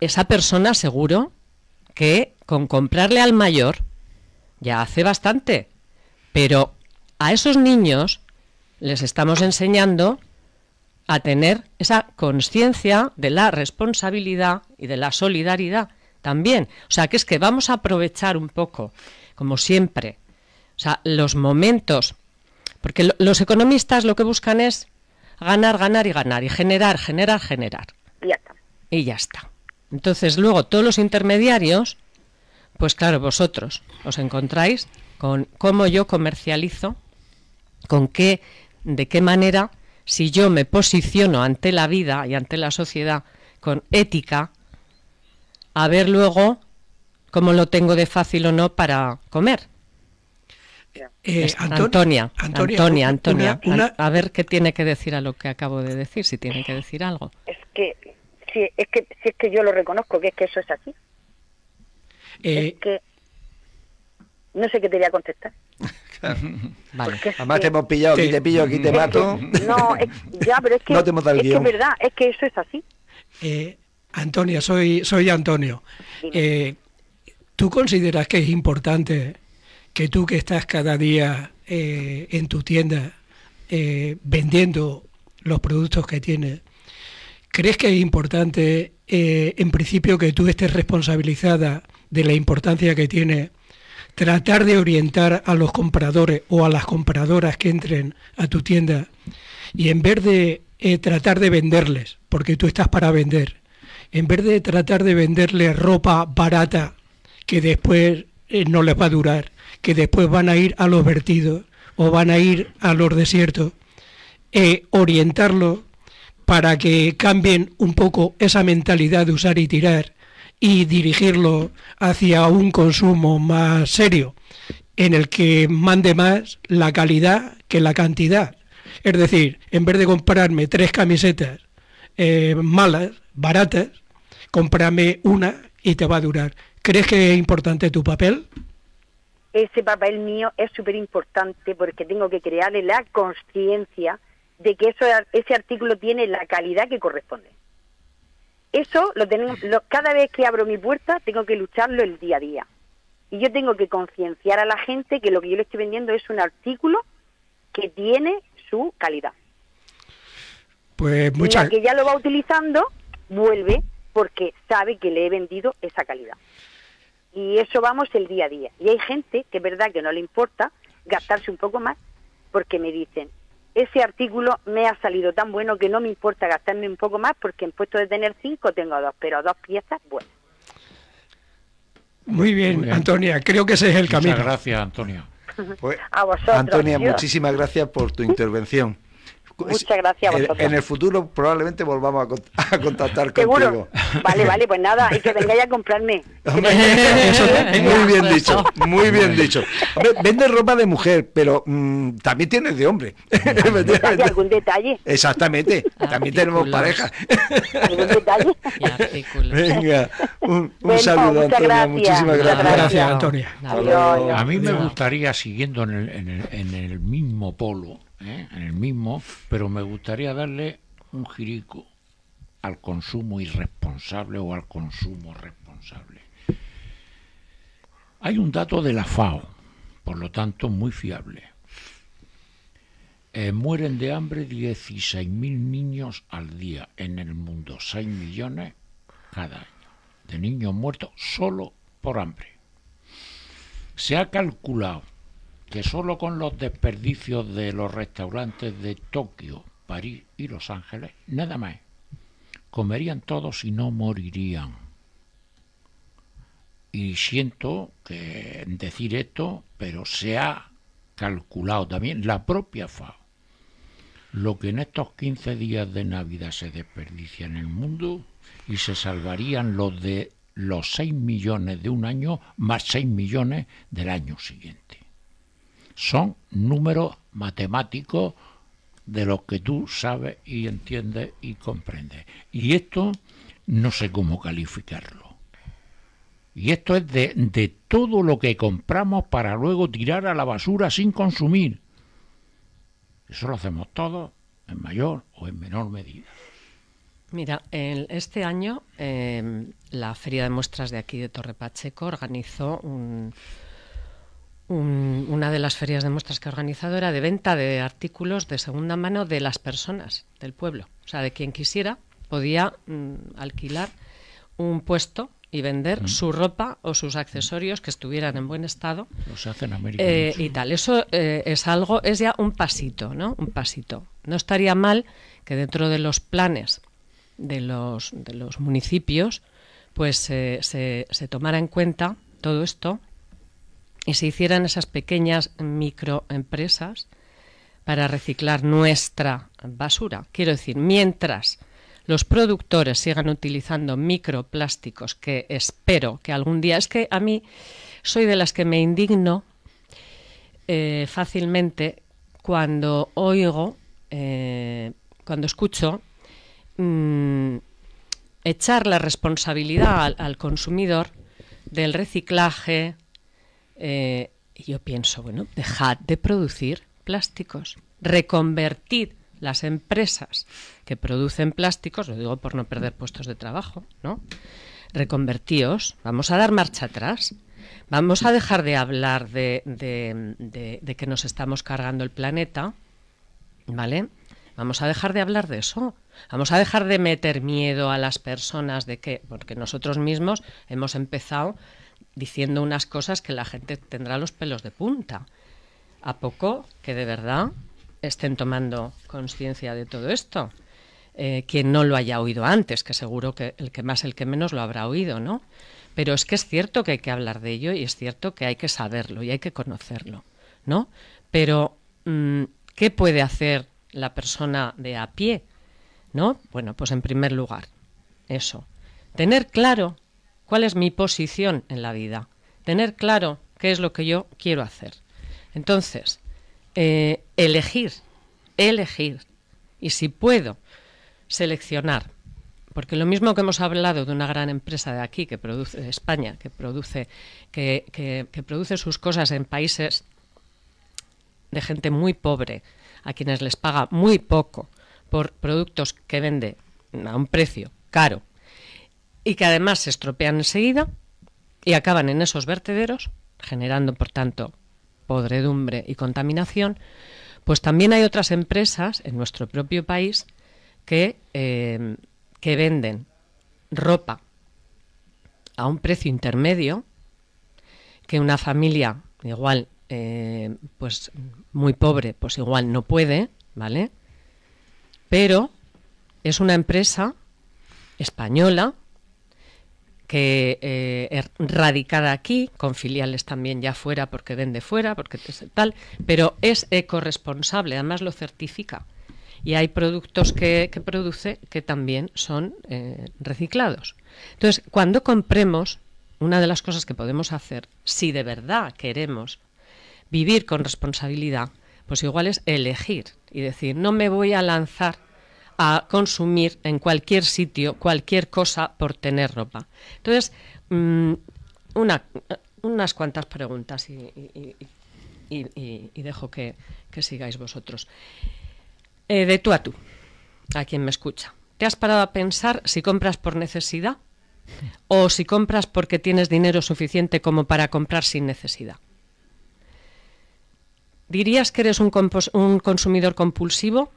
esa persona seguro que con comprarle al mayor ya hace bastante, pero a esos niños les estamos enseñando a tener esa conciencia de la responsabilidad y de la solidaridad también. O sea, que es que vamos a aprovechar un poco, como siempre, o sea, los momentos, porque los economistas lo que buscan es ganar, ganar y ganar, y generar, generar, generar. Y Y ya está. Entonces, luego todos los intermediarios, pues claro, vosotros os encontráis con cómo yo comercializo, con qué, de qué manera, si yo me posiciono ante la vida y ante la sociedad con ética, a ver luego cómo lo tengo de fácil o no para comer. Eh, Antonia, Antonia, Antonia, a ver qué tiene que decir a lo que acabo de decir, si tiene que decir algo. Es que si es que si es que yo lo reconozco que es que eso es así eh, es que no sé qué te voy a contestar vale. Además te hemos pillado, aquí te pillo, aquí te mato. no, ya, pero es que, es, que es verdad, es que eso es así. Eh, Antonio, soy, soy Antonio. Eh, ¿Tú consideras que es importante que tú que estás cada día eh, en tu tienda vendiendo los productos que tienes, ¿Crees que es importante, eh, en principio, que tú estés responsabilizada de la importancia que tiene tratar de orientar a los compradores o a las compradoras que entren a tu tienda y en vez de eh, tratar de venderles, porque tú estás para vender, en vez de tratar de venderles ropa barata que después eh, no les va a durar, que después van a ir a los vertidos o van a ir a los desiertos, eh, orientarlo para que cambien un poco esa mentalidad de usar y tirar y dirigirlo hacia un consumo más serio, en el que mande más la calidad que la cantidad. Es decir, en vez de comprarme tres camisetas eh, malas, baratas, cómprame una y te va a durar. ¿Crees que es importante tu papel? Ese papel mío es súper importante porque tengo que crearle la conciencia de que eso, ese artículo tiene la calidad que corresponde. Eso lo tenemos, cada vez que abro mi puerta tengo que lucharlo el día a día. Y yo tengo que concienciar a la gente que lo que yo le estoy vendiendo es un artículo que tiene su calidad. Pues muchas... La que ya lo va utilizando vuelve porque sabe que le he vendido esa calidad. Y eso vamos el día a día. Y hay gente que es verdad que no le importa gastarse un poco más porque me dicen, ese artículo me ha salido tan bueno que no me importa gastarme un poco más porque en puesto de tener cinco tengo dos, pero dos piezas bueno. Muy bien, Antonia, creo que ese es el camino. Muchas gracias, Antonia. a vosotros. Antonia, muchísimas gracias por tu intervención. Muchas gracias a vosotros. En el futuro probablemente volvamos a, contactar ¿Seguro? contigo. Vale, vale, pues nada, y que vengáis a comprarme. muy bien dicho, muy bien dicho. Vende ropa de mujer, pero mm, también tienes de hombre. algún detalle? Exactamente, también tenemos pareja. ¿Algún detalle? Venga, un, saludo, Antonio. Muchísimas gracias. Gracias, Antonia. A mí me gustaría, siguiendo en el, en el mismo polo, ¿eh? en el mismo, pero me gustaría darle un jirico al consumo irresponsable o al consumo responsable. Hay un dato de la FAO, por lo tanto muy fiable. Eh, mueren de hambre 16.000 niños al día en el mundo, 6 millones cada año de niños muertos solo por hambre. Se ha calculado que solo con los desperdicios de los restaurantes de Tokio, París y Los Ángeles, nada más, comerían todos y no morirían. Y siento que decir esto, pero se ha calculado también la propia FAO. Lo que en estos 15 días de Navidad se desperdicia en el mundo y se salvarían los de los 6 millones de un año más 6 millones del año siguiente son números matemáticos de los que tú sabes y entiendes y comprendes. Y esto no sé cómo calificarlo. Y esto es de, de todo lo que compramos para luego tirar a la basura sin consumir. Eso lo hacemos todos, en mayor o en menor medida. Mira, el, este año eh, la Feria de Muestras de aquí de Torre Pacheco organizó un, una de las ferias de muestras que ha organizado era de venta de artículos de segunda mano de las personas del pueblo. O sea, de quien quisiera podía mm, alquilar un puesto y vender mm. su ropa o sus accesorios que estuvieran en buen estado. Eh, y tal. Eso eh, es algo, es ya un pasito, ¿no? Un pasito. No estaría mal que dentro de los planes de los, de los municipios, pues eh, se, se tomara en cuenta todo esto y se hicieran esas pequeñas microempresas para reciclar nuestra basura. Quiero decir, mientras los productores sigan utilizando microplásticos, que espero que algún día, es que a mí soy de las que me indigno eh, fácilmente cuando oigo, eh, cuando escucho, mm, echar la responsabilidad al consumidor del reciclaje, eh, yo pienso, bueno, dejad de producir plásticos, reconvertid las empresas que producen plásticos, lo digo por no perder puestos de trabajo, ¿no? Reconvertíos, vamos a dar marcha atrás, vamos a dejar de hablar de, de que nos estamos cargando el planeta, ¿vale? Vamos a dejar de hablar de eso. Vamos a dejar de meter miedo a las personas de que, porque nosotros mismos hemos empezado diciendo unas cosas que la gente tendrá los pelos de punta. ¿A poco que de verdad estén tomando conciencia de todo esto? Eh, quien no lo haya oído antes, que seguro que el que más, el que menos lo habrá oído, ¿no? Pero es que es cierto que hay que hablar de ello y es cierto que hay que saberlo y hay que conocerlo, ¿no? Pero, mm, ¿qué puede hacer la persona de a pie? ¿No? Bueno, pues en primer lugar, eso. Tener claro cuál es mi posición en la vida, tener claro qué es lo que yo quiero hacer. Entonces, eh, elegir, elegir, y si puedo, seleccionar. Porque lo mismo que hemos hablado de una gran empresa de aquí, que produce, de España, que produce, que produce sus cosas en países de gente muy pobre, a quienes les paga muy poco por productos que vende a un precio caro y que además se estropean enseguida y acaban en esos vertederos, generando por tanto podredumbre y contaminación, pues también hay otras empresas en nuestro propio país que, eh, que venden ropa a un precio intermedio que una familia igual eh, pues muy pobre pues igual no puede vale pero es una empresa española que es eh, er, radicada aquí, con filiales también ya fuera porque vende fuera, porque tal, pero es ecoresponsable además lo certifica. Y hay productos que, que produce que también son eh, reciclados. Entonces, cuando compremos, una de las cosas que podemos hacer, si de verdad queremos vivir con responsabilidad, pues igual es elegir y decir, no me voy a lanzar a consumir en cualquier sitio cualquier cosa por tener ropa. Entonces, mm, una, unas cuantas preguntas y, dejo que, que, sigáis vosotros. Eh, de tú a tú, a quien me escucha. ¿Te has parado a pensar si compras por necesidad o si compras porque tienes dinero suficiente como para comprar sin necesidad? ¿Dirías que eres un consumidor compulsivo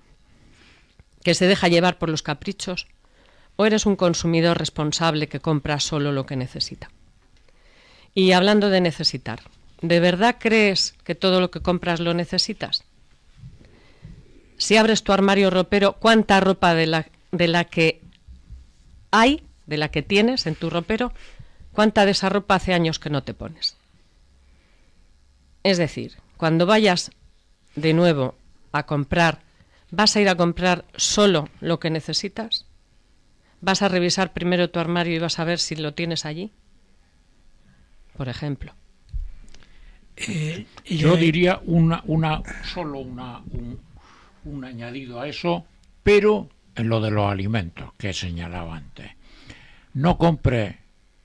que se deja llevar por los caprichos, o eres un consumidor responsable que compra solo lo que necesita. Y hablando de necesitar, ¿de verdad crees que todo lo que compras lo necesitas? Si abres tu armario ropero, ¿cuánta ropa de la, de la que hay, de la que tienes en tu ropero, cuánta de esa ropa hace años que no te pones? Es decir, cuando vayas de nuevo a comprar ¿Vas a ir a comprar solo lo que necesitas? ¿Vas a revisar primero tu armario y vas a ver si lo tienes allí? Por ejemplo. Eh, yo diría una, una, solo una, un, añadido a eso, pero en lo de los alimentos que señalaba antes. No compre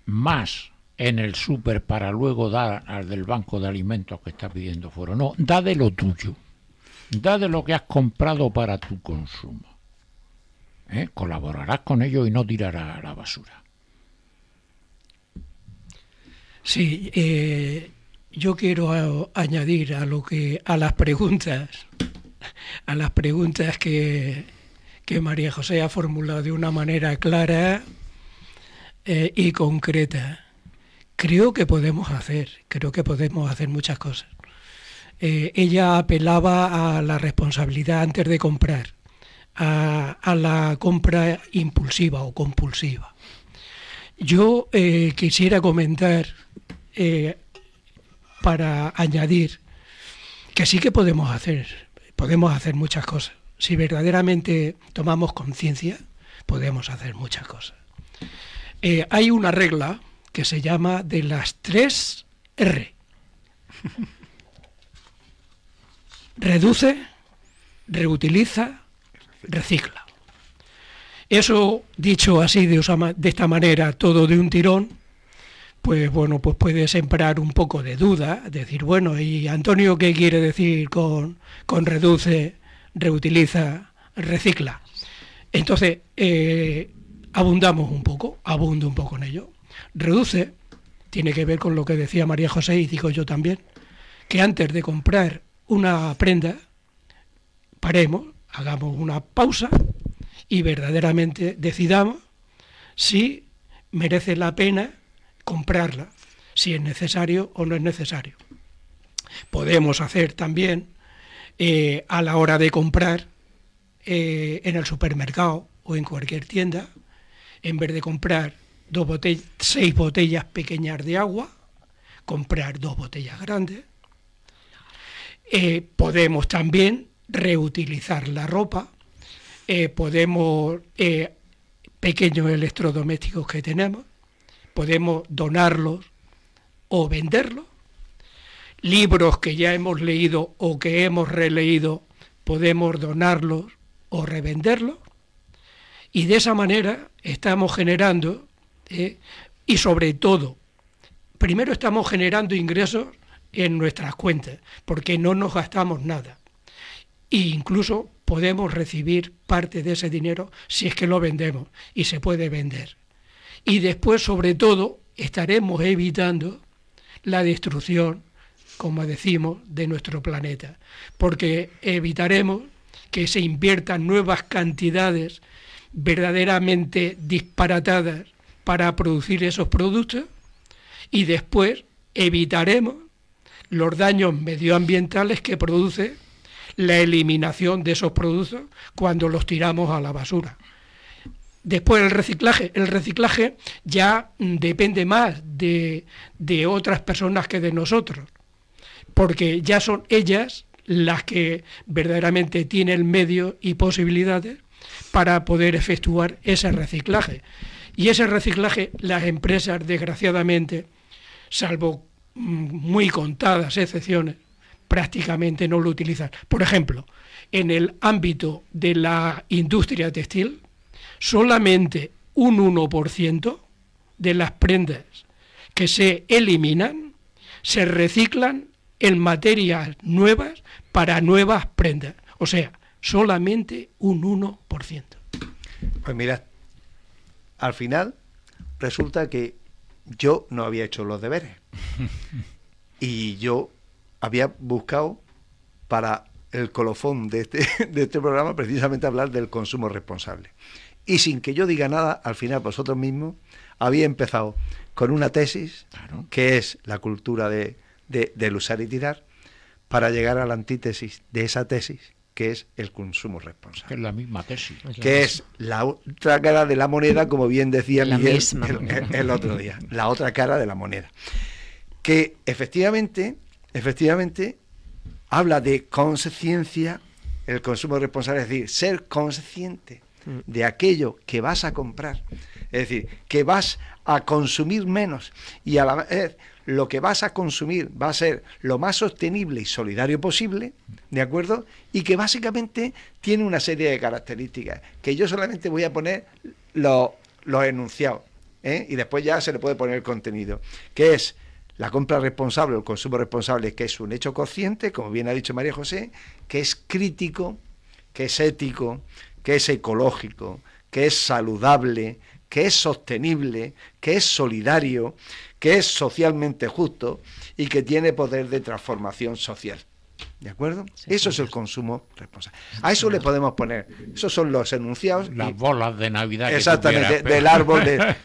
más en el súper para luego dar al del banco de alimentos que está pidiendo fuera. No, da de lo tuyo da lo que has comprado para tu consumo. ¿Eh? Colaborarás con ello y no tirarás a la basura. Sí, eh, yo quiero añadir a lo que a las preguntas, a las preguntas que, María José ha formulado de una manera clara eh, y concreta. Creo que podemos hacer, creo que podemos hacer muchas cosas. Eh, ella apelaba a la responsabilidad antes de comprar, a, la compra impulsiva o compulsiva. Yo eh, quisiera comentar eh, para añadir que sí que podemos hacer, podemos hacer muchas cosas. Si verdaderamente tomamos conciencia, podemos hacer muchas cosas. hay una regla que se llama de las tres R. reduce, reutiliza, recicla. Eso dicho así de, esta manera, todo de un tirón, pues bueno, pues puede sembrar un poco de duda, decir, bueno, ¿y Antonio qué quiere decir con, con reduce, reutiliza, recicla? Entonces, eh, abundamos un poco, abundo un poco en ello. Reduce tiene que ver con lo que decía María José y digo yo también, que antes de comprar una prenda, paremos, hagamos una pausa y verdaderamente decidamos si merece la pena comprarla, si es necesario o no es necesario. Podemos hacer también eh, a la hora de comprar eh, en el supermercado o en cualquier tienda, en vez de comprar dos botellas, seis botellas pequeñas de agua, comprar dos botellas grandes eh, podemos también reutilizar la ropa, eh, podemos eh, pequeños electrodomésticos que tenemos, podemos donarlos o venderlos, libros que ya hemos leído o que hemos releído, podemos donarlos o revenderlos, y de esa manera estamos generando, y sobre todo, primero estamos generando ingresos en nuestras cuentas, porque no nos gastamos nada. E incluso podemos recibir parte de ese dinero si es que lo vendemos y se puede vender. Y después, sobre todo, estaremos evitando la destrucción, como decimos, de nuestro planeta, porque evitaremos que se inviertan nuevas cantidades verdaderamente disparatadas para producir esos productos y después evitaremos los daños medioambientales que produce la eliminación de esos productos cuando los tiramos a la basura. Después el reciclaje. El reciclaje ya depende más de, otras personas que de nosotros, porque ya son ellas las que verdaderamente tienen medios y posibilidades para poder efectuar ese reciclaje. Y ese reciclaje las empresas, desgraciadamente, salvo muy contadas excepciones, prácticamente no lo utilizan. Por ejemplo, en el ámbito de la industria textil, solamente un 1% de las prendas que se eliminan se reciclan en materias nuevas para nuevas prendas. O sea, solamente un 1%. Pues mira, al final resulta que yo no había hecho los deberes. y yo había buscado para el colofón este, de este, programa precisamente hablar del consumo responsable. Y sin que yo diga nada, al final vosotros mismos había empezado con una tesis, que es la cultura de, de, del usar y tirar, para llegar a la antítesis de esa tesis, que es el consumo responsable. Que es la misma tesis. que es la otra cara de la moneda, como bien decía la el, otro día, la otra cara de la moneda. Que efectivamente, efectivamente, habla de conciencia, el consumo responsable, es decir, ser consciente mm. de aquello que vas a comprar. Es decir, que vas a consumir menos y a la vez lo que vas a consumir va a ser lo más sostenible y solidario posible, ¿de acuerdo? Y que básicamente tiene una serie de características, que yo solamente voy a poner los enunciados, ¿eh? y después ya se le puede poner el contenido, que es la compra responsable o el consumo responsable, que es un hecho consciente, como bien ha dicho María José, que es crítico, que es ético, que es ecológico, que es saludable, que es sostenible, que es solidario, que es socialmente justo y que tiene poder de transformación social. ¿De acuerdo? eso es el consumo responsable. A eso le podemos poner, esos son los enunciados. Las bolas de Navidad. Exactamente, del árbol. De,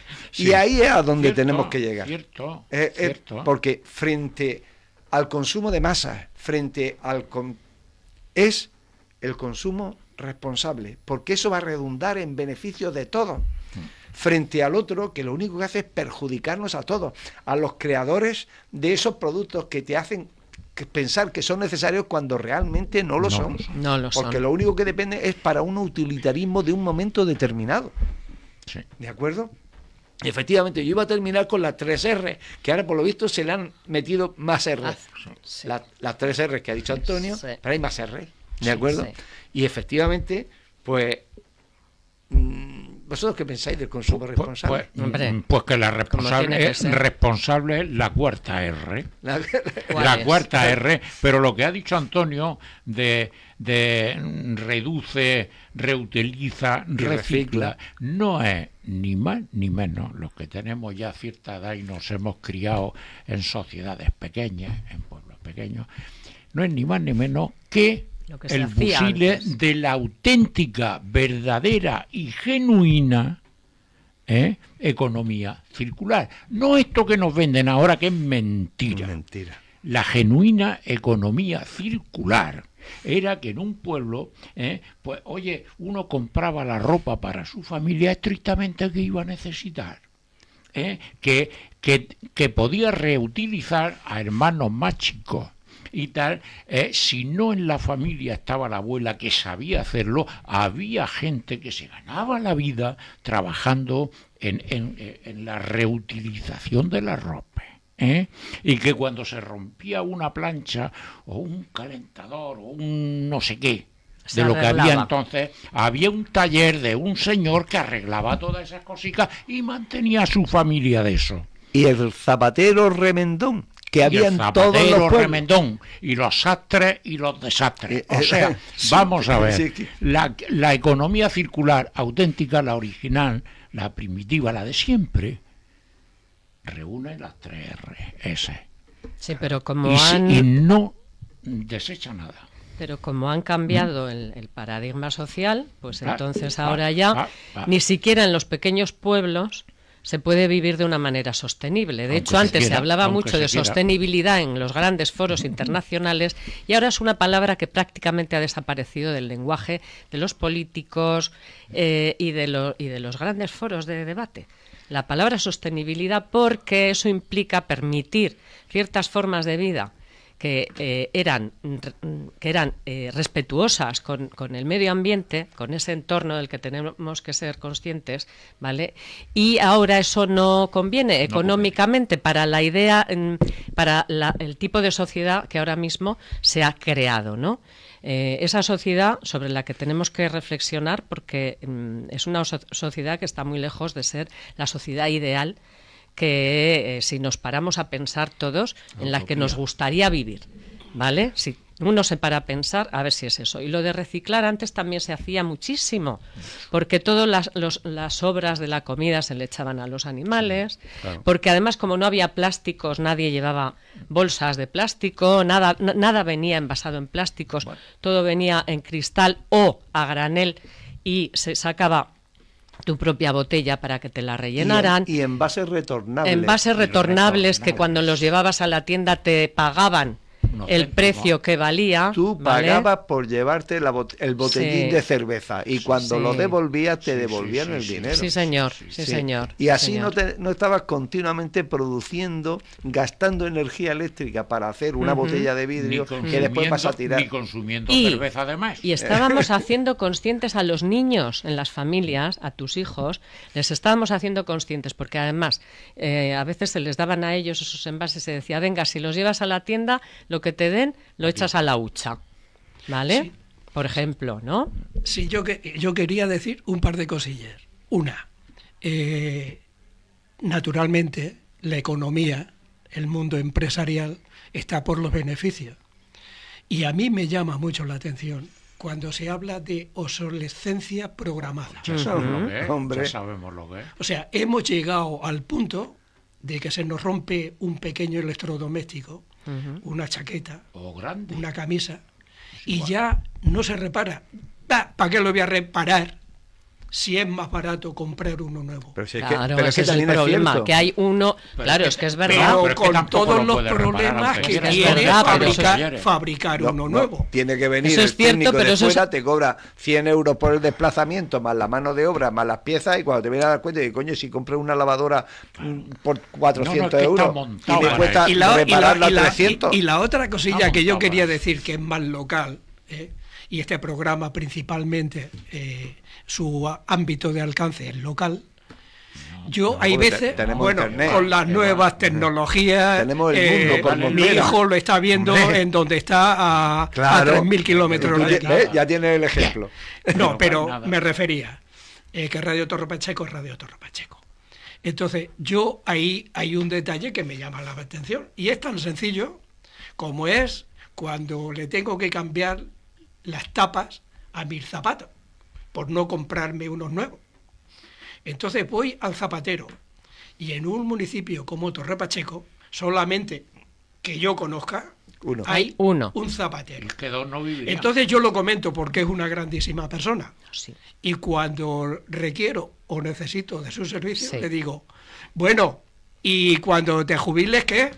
Y ahí es a donde tenemos que llegar. Eh, eh, cierto, porque frente al consumo de masas, frente al... es el consumo responsable, porque eso va a redundar en beneficio de todos frente al otro que lo único que hace es perjudicarnos a todos, a los creadores de esos productos que te hacen pensar que son necesarios cuando realmente no lo son. No porque lo único que depende es para un utilitarismo de un momento determinado. ¿De acuerdo? Efectivamente, yo iba a terminar con las tres R, que ahora por lo visto se le han metido más R. Ah, las tres R que ha dicho Antonio, pero hay más R. ¿De acuerdo? Y efectivamente, pues ¿Vosotros qué pensáis del consumo pues, responsable? Pues, mm, pues, que la responsable es la cuarta R. La, cuarta R, pero lo que ha dicho Antonio de, de mm, reduce, reutiliza, recicla, recicla, no es ni más ni menos. Los que tenemos ya cierta edad y nos hemos criado en sociedades pequeñas, en pueblos pequeños, no es ni más ni menos que el hacía de la auténtica, verdadera y genuina ¿eh? economía circular. No esto que nos venden ahora, que es mentira. La genuina economía circular era que en un pueblo, ¿eh? pues oye, uno compraba la ropa para su familia estrictamente que iba a necesitar. ¿eh? Que, que, que podía reutilizar a hermanos más chicos y tal, eh, si no en la familia estaba la abuela que sabía hacerlo, había gente que se ganaba la vida trabajando en, eh, la reutilización de la ropa. ¿eh? y que cuando se rompía una plancha o un calentador o un no sé qué de lo que había entonces, había un taller de un señor que arreglaba todas esas cositas y mantenía a su familia de eso. Y el zapatero remendón, que habían y todos los remendón y los sastres y los desastres. Eh, eh, o sea, vamos a ver, la, economía circular auténtica, la original, la primitiva, la de siempre, reúne las tres RS. Sí, pero como y, no desecha nada. Pero como han cambiado mm. el, paradigma social, pues ah, entonces ah, ahora ya ah, ni siquiera en los pequeños pueblos se puede vivir de una manera sostenible. De hecho, antes se hablaba mucho de sostenibilidad en los grandes foros internacionales y ahora es una palabra que prácticamente ha desaparecido del lenguaje de los políticos eh, y de los grandes foros de debate. La palabra sostenibilidad porque eso implica permitir ciertas formas de vida eh, que eran, que eh, eran respetuosas con, el medio ambiente, con ese entorno del que tenemos que ser conscientes, ¿vale? Y ahora eso no conviene económicamente para la idea, mm, para el tipo de sociedad que ahora mismo se ha creado, ¿no? Eh, esa sociedad sobre la que tenemos que reflexionar porque mm, es una sociedad que está muy lejos de ser la sociedad ideal que eh, si nos paramos a pensar todos, en la que nos gustaría vivir, ¿vale? Si uno se para a pensar, a ver si es eso. Y lo de reciclar antes también se hacía muchísimo, porque todas las, sobras obras de la comida se le echaban a los animales, porque además como no había plásticos, nadie llevaba bolsas de plástico, nada, nada venía envasado en plásticos, todo venía en cristal o a granel y se sacaba tu propia botella para que te la rellenaran. Y, en, base envases retornables. Envases retornables que cuando los llevabas a la tienda te pagaban el precio que valía. Tú pagabas por llevarte el botellín de cerveza y cuando lo devolvías te devolvían el dinero. Sí, señor, sí, señor. Y así No, no estabas continuamente produciendo, gastando energía eléctrica para hacer una botella de vidrio que después vas a tirar. ...y consumiendo cerveza además. Y estábamos haciendo conscientes a los niños en las familias, a tus hijos, les estábamos haciendo conscientes porque además eh, a veces se les daban a ellos esos envases se decía, venga, si los llevas a la tienda, que te den, lo echas a la hucha. ¿Vale? Por ejemplo, ¿no? Sí, yo, que, yo quería decir un par de cosillas. Una, eh, naturalmente, la economía, el mundo empresarial, está por los beneficios. Y a mí me llama mucho la atención cuando se habla de obsolescencia programada. Hombre. sabemos lo O sea, hemos llegado al punto de que se nos rompe un pequeño electrodoméstico una chaqueta, una camisa, y ya no se repara. ¿Para qué lo voy a reparar? si es más barato comprar uno nuevo. Pero ese es, el problema, que hay uno... claro, es que, es verdad. con todos los problemas que tiene fabricar, fabricar uno nuevo. tiene que venir es cierto, pero te cobra 100 euros por el desplazamiento, más la mano de obra, más las piezas, y cuando te vienes a dar cuenta, de coño, si compré una lavadora mm, por 400 euros y me ¿eh? cuesta la, repararla y 300... Y, la otra cosilla que yo quería ¿eh? decir, que es más local, ¿eh? y este programa principalmente... Eh, su ámbito de alcance es local. Yo hay veces, bueno, con las nuevas tecnologías, tenemos el eh, mundo mi hijo lo está viendo en donde está a, claro, kilómetros. ya, tiene el ejemplo. No, pero me refería eh, que Radio Torre Pacheco es Radio Torre Pacheco. Entonces, yo ahí hay un detalle que me llama la atención y es tan sencillo como es cuando le tengo que cambiar las tapas a mis zapatos por no comprarme unos nuevos. Entonces voy al zapatero y en un municipio como Pacheco, solamente que yo conozca, uno. hay uno. un zapatero. Entonces yo lo comento porque es una grandísima persona. Y cuando requiero o necesito de su servicio, le digo, bueno, ¿y cuando te jubiles qué?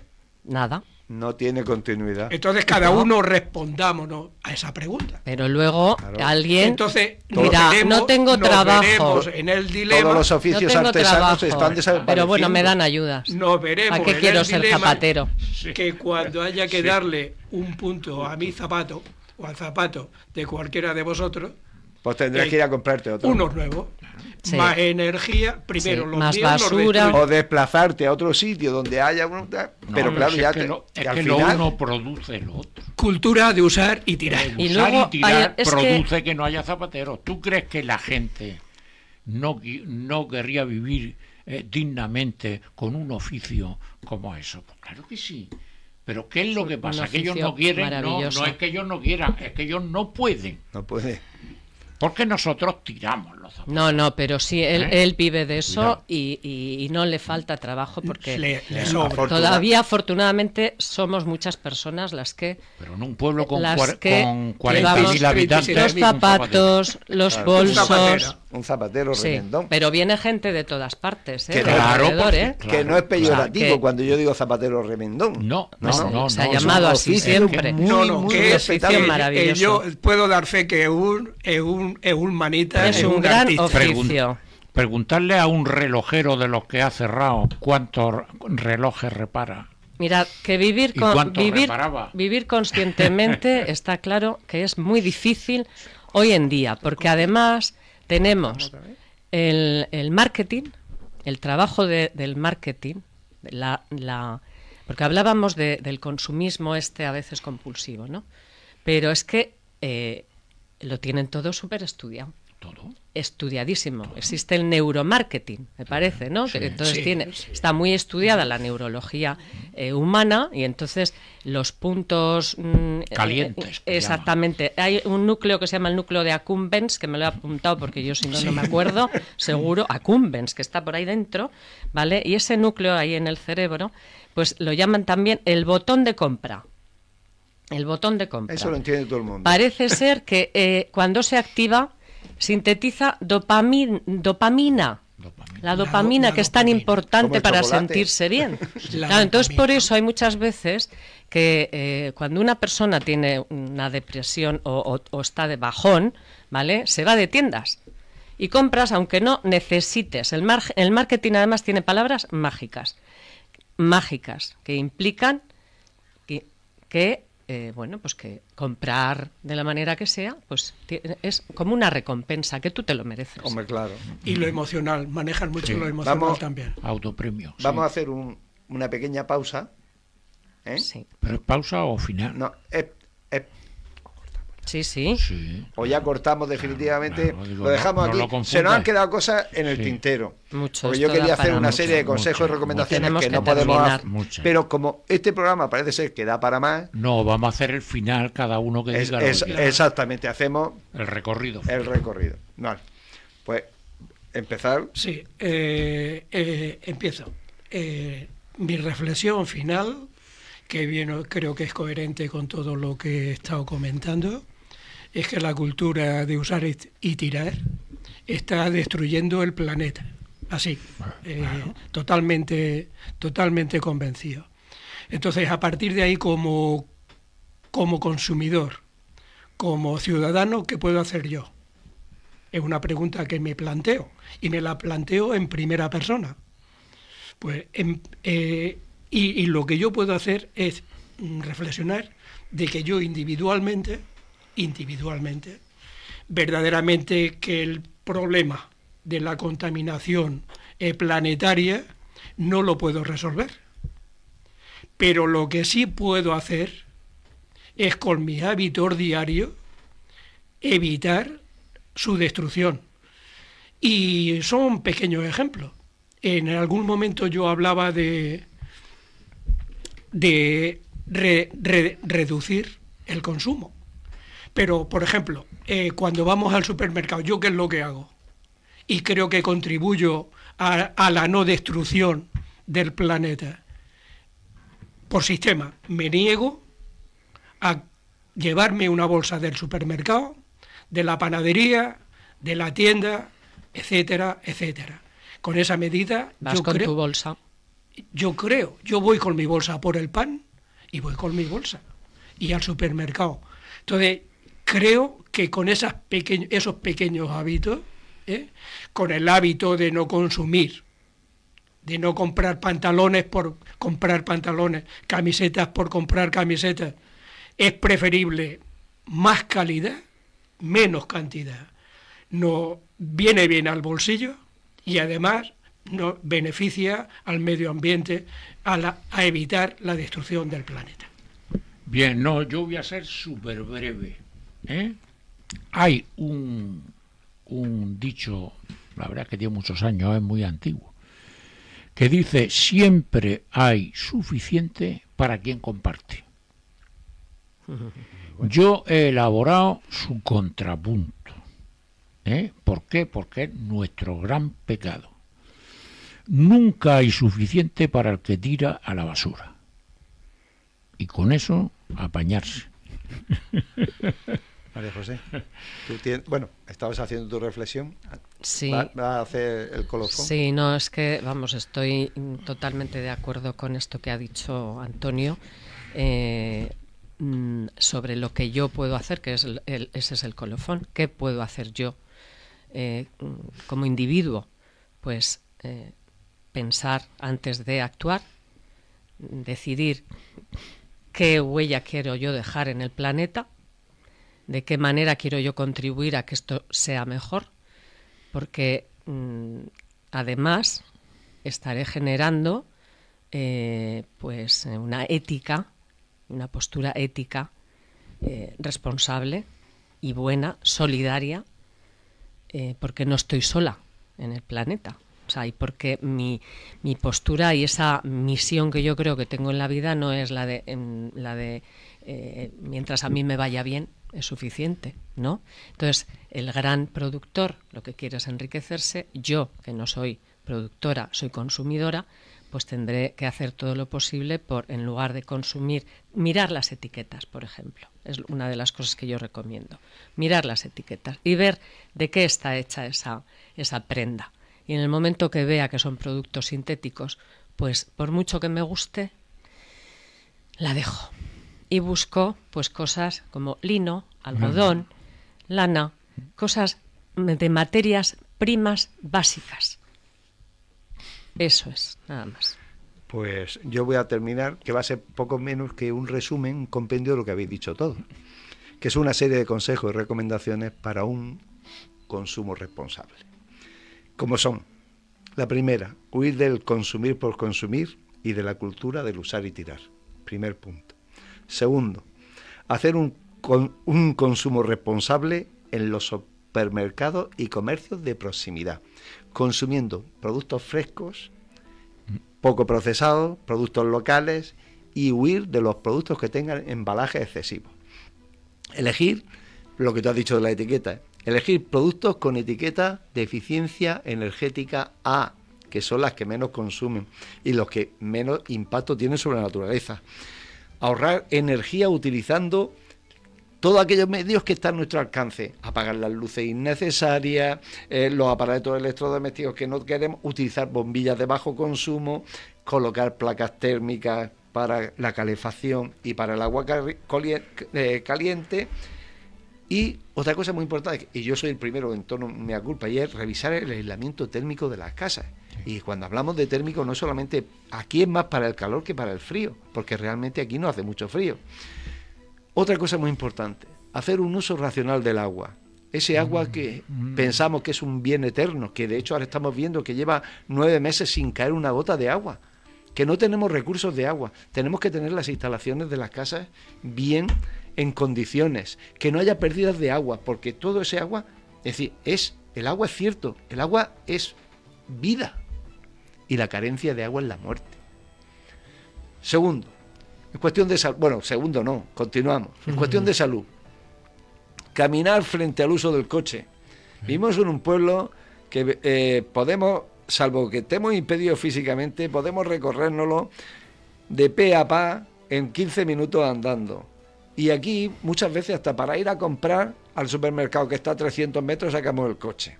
Nada no tiene continuidad. Entonces cada uno respondámonos a esa pregunta. Pero luego alguien Entonces, mira, no tengo trabajo. En el dilema. Todos los oficios artesanos están desapareciendo. Pero bueno, me dan ayudas. No veremos. ¿A qué quiero ser zapatero? Que cuando haya que darle un punto a mi zapato o al zapato de cualquiera de vosotros, pues tendrás que ir a comprarte otro. Unos nuevos. Más energía, primero más basura. o desplazarte a otro sitio donde haya uno. Pero claro, ya que final... uno produce el otro. Cultura de usar y tirar. y usar y tirar produce que... no haya zapateros. ¿Tú crees que la gente no, no querría vivir eh, dignamente con un oficio como eso? Pues claro que sí. Pero ¿qué es lo que pasa? Que ellos no quieren, no, no, es que ellos no quieran, es que ellos no pueden. No pueden porque nosotros tiramos no, no, pero sí, él, ¿Eh? vive de eso Y, no le falta trabajo porque todavía afortunadamente somos muchas personas las que... Pero en un pueblo con, habitantes. Los zapatos, los bolsos... Un zapatero, remendón. Pero viene gente de todas partes, ¿eh? Que, claro, ¿eh? que no es peyorativo cuando yo digo zapatero remendón. No, no, no. se ha llamado así siempre. no, no, qué que es, maravilloso. Eh, yo puedo dar fe que un, un, un manita es un gran Preguntarle a un relojero de lo que ha cerrado cuántos relojes repara. Mira, que vivir, vivir, conscientemente está claro que es muy difícil hoy en día, porque además tenemos el, marketing, el trabajo del marketing, porque hablábamos del consumismo este a veces compulsivo, ¿no? Pero es que eh, lo tienen todo súper estudiado. Todo. Estudiadísimo. Existe el neuromarketing, me parece, ¿no? entonces tiene, está muy estudiada la neurología eh, humana y entonces los puntos mm, eh, calientes. exactamente. Hay un núcleo que se llama el núcleo de Acumbens, que me lo he apuntado porque yo si no no me acuerdo, seguro, Acumbens, que está por ahí dentro, ¿vale? Y ese núcleo ahí en el cerebro, pues lo llaman también el botón de compra. El botón de compra. Eso lo entiende todo el mundo. Parece ser que eh, cuando se activa sintetiza dopamina. Dopamina. La dopamina que es tan importante para sentirse bien. entonces por eso hay muchas veces que eh, cuando una persona tiene una depresión o, está de bajón, ¿vale? Se va de tiendas y compras aunque no necesites. El, el marketing además tiene palabras mágicas, mágicas, que implican que, que eh, bueno, pues que comprar de la manera que sea, pues es como una recompensa, que tú te lo mereces. Hombre, claro. Y lo emocional, manejan mucho lo emocional Vamos, también. Vamos a hacer una pequeña pausa. ¿eh? Sí. ¿Pero pausa o final? No, es, es Sí, sí, O ya cortamos definitivamente. lo dejamos aquí. Se nos han quedado cosas en el tintero. Mucho. yo quería hacer una serie de consejos y recomendaciones que, no podemos hacer. Pero como este programa parece ser que da para más. No, vamos a hacer el final, cada uno que diga Exactamente, hacemos. El recorrido. El recorrido. Pues, empezar. Sí, eh, eh, empiezo. Eh, mi reflexión final que bien, creo que es coherente con todo lo que he estado comentando, es que la cultura de usar y tirar está destruyendo el planeta. Así, eh, totalmente, totalmente convencido. Entonces, a partir de ahí, como, como consumidor, como ciudadano, ¿qué puedo hacer yo? Es una pregunta que me planteo y me la planteo en primera persona. Pues en, em, eh, y, lo que yo puedo hacer es mm, reflexionar de que yo individualmente, individualmente, verdaderamente que el problema de la contaminación eh, planetaria no lo puedo resolver. Pero lo que sí puedo hacer es con mi hábito diario evitar su destrucción. Y son pequeños ejemplos. En algún momento yo hablaba de, de reducir el consumo. Pero, por ejemplo, eh, cuando vamos al supermercado, ¿yo qué es lo que hago? Y creo que contribuyo a, la no destrucción del planeta. Por sistema, me niego a llevarme una bolsa del supermercado, de la panadería, de la tienda, etcétera, etcétera. Con esa medida... yo creo, tu bolsa yo creo, yo voy con mi bolsa por el pan y voy con mi bolsa y al supermercado. Entonces, creo que con esos pequeños hábitos, ¿eh? con el hábito de no consumir, de no comprar pantalones por comprar pantalones, camisetas por comprar camisetas, es preferible más calidad, menos cantidad. No viene bien al bolsillo y además beneficia al medio ambiente a, la, a evitar la destrucción del planeta. Bien, no, yo voy a ser súper breve. ¿eh? Hay un, un dicho, la verdad que tiene muchos años, es muy antiguo, que dice siempre hay suficiente para quien comparte. Yo he elaborado su contrapunto. ¿eh? ¿Por qué? Porque es nuestro gran pecado nunca hay suficiente para el que tira a la basura. Y con eso apañarse. María José, bueno, estabas haciendo tu reflexión. Va, a hacer el colofón. Sí, no, es que, vamos, estoy totalmente de acuerdo con esto que ha dicho Antonio. Eh, mm, sobre lo que yo puedo hacer, que es ese es el colofón, ¿qué puedo hacer yo eh, como individuo? Pues eh, pensar antes de actuar, decidir qué huella quiero yo dejar en el planeta, de qué manera quiero yo contribuir a que esto sea mejor, porque mm, además estaré generando eh, pues una ética, una postura ética eh, responsable y buena, solidaria, eh, porque no estoy sola en el planeta. O y porque mi, postura y esa misión que yo creo que tengo en la vida no es la de, em, eh, mientras a mí me vaya bien, es suficiente, ¿no? Entonces, el gran productor lo que quiere es enriquecerse, yo, que no soy productora, soy consumidora, pues tendré que hacer todo lo posible por, en lugar de consumir, mirar las etiquetas, por ejemplo. Es una de las cosas que yo recomiendo. Mirar las etiquetas y ver de qué está hecha esa prenda. Y en el momento que vea que son productos sintéticos, pues por mucho que me guste, la dejo. Y busco pues cosas como lino, algodón, lana, cosas de materias primas básicas. Eso es, nada más. Pues yo voy a terminar, que va a ser poco menos que un resumen, un compendio de lo que habéis dicho todo, que es una serie de consejos y recomendaciones para un consumo responsable como son. La primera, huir del consumir por consumir y de la cultura del usar y tirar. Primer punto. Segundo, hacer un, un consumo responsable en los supermercados y comercios de proximidad, consumiendo productos frescos, poco procesados, productos locales y huir de los productos que tengan embalaje excesivos. Elegir lo que tú has dicho de la etiqueta, Elegir productos con etiqueta de eficiencia energética A, que son las que menos consumen y los que menos impacto tienen sobre la naturaleza. Ahorrar energía utilizando todos aquellos medios que están a nuestro alcance. Apagar las luces innecesarias, eh, los aparatos electrodomésticos que no queremos, utilizar bombillas de bajo consumo, colocar placas térmicas para la calefacción y para el agua eh, caliente y otra cosa muy importante, y yo soy el primero en torno me mea culpa, y es revisar el aislamiento térmico de las casas. Y cuando hablamos de térmico, no solamente aquí es más para el calor que para el frío, porque realmente aquí no hace mucho frío. Otra cosa muy importante, hacer un uso racional del agua. Ese mm. agua que mm. pensamos que es un bien eterno, que de hecho ahora estamos viendo que lleva nueve meses sin caer una gota de agua, que no tenemos recursos de agua. Tenemos que tener las instalaciones de las casas bien en condiciones, que no haya pérdidas de agua, porque todo ese agua, es decir, es, el agua es cierto, el agua es vida y la carencia de agua es la muerte. Segundo, en cuestión de salud, bueno, segundo no, continuamos, en cuestión de salud, caminar frente al uso del coche. ...vimos en un pueblo que eh, podemos, salvo que estemos impedidos físicamente, podemos recorrérnoslo de pe a pa en 15 minutos andando. Y aquí muchas veces hasta para ir a comprar al supermercado que está a 300 metros sacamos el coche.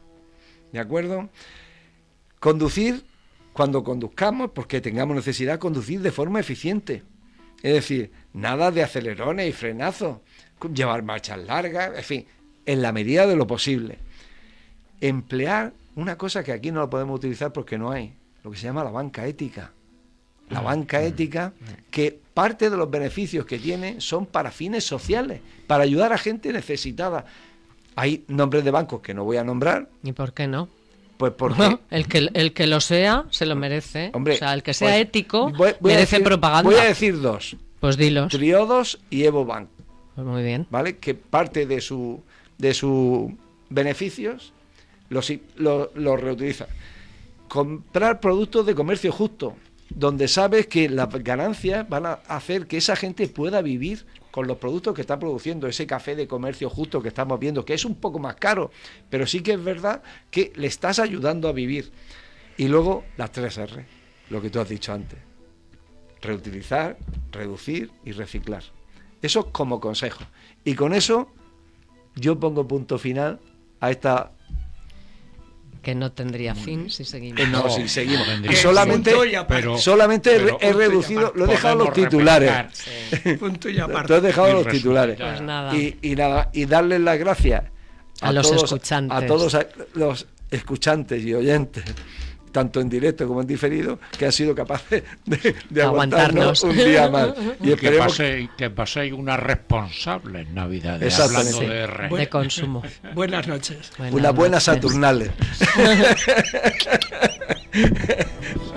¿De acuerdo? Conducir cuando conduzcamos, porque pues tengamos necesidad, de conducir de forma eficiente. Es decir, nada de acelerones y frenazos, llevar marchas largas, en fin, en la medida de lo posible. Emplear una cosa que aquí no la podemos utilizar porque no hay, lo que se llama la banca ética la banca mm. ética, que parte de los beneficios que tiene son para fines sociales, para ayudar a gente necesitada. Hay nombres de bancos que no voy a nombrar. ¿Y por qué no? Pues porque... el, que, el que lo sea, se lo merece. Hombre, o sea, el que sea pues, ético merece propaganda. Voy a decir dos. Pues dilos. Triodos y Evo Bank. Pues muy bien. ¿Vale? Que parte de su de sus beneficios los reutiliza. Comprar productos de comercio justo donde sabes que las ganancias van a hacer que esa gente pueda vivir con los productos que está produciendo, ese café de comercio justo que estamos viendo, que es un poco más caro, pero sí que es verdad que le estás ayudando a vivir. Y luego las tres R, lo que tú has dicho antes. Reutilizar, reducir y reciclar. Eso como consejo. Y con eso yo pongo punto final a esta que no tendría fin eh, si seguimos. no, si seguimos. y solamente, solamente he, reducido, lo he dejado los titulares. punto y aparte. he dejado los titulares. Pues y, nada, y darles las gracias a, los escuchantes. A todos los escuchantes y oyentes tanto en directo como en diferido, que ha sido capaz de, aguantarnos, un día más. Y que, que paséis una responsable Navidad, hablando de, consumo. Buenas noches. una buena Saturnales.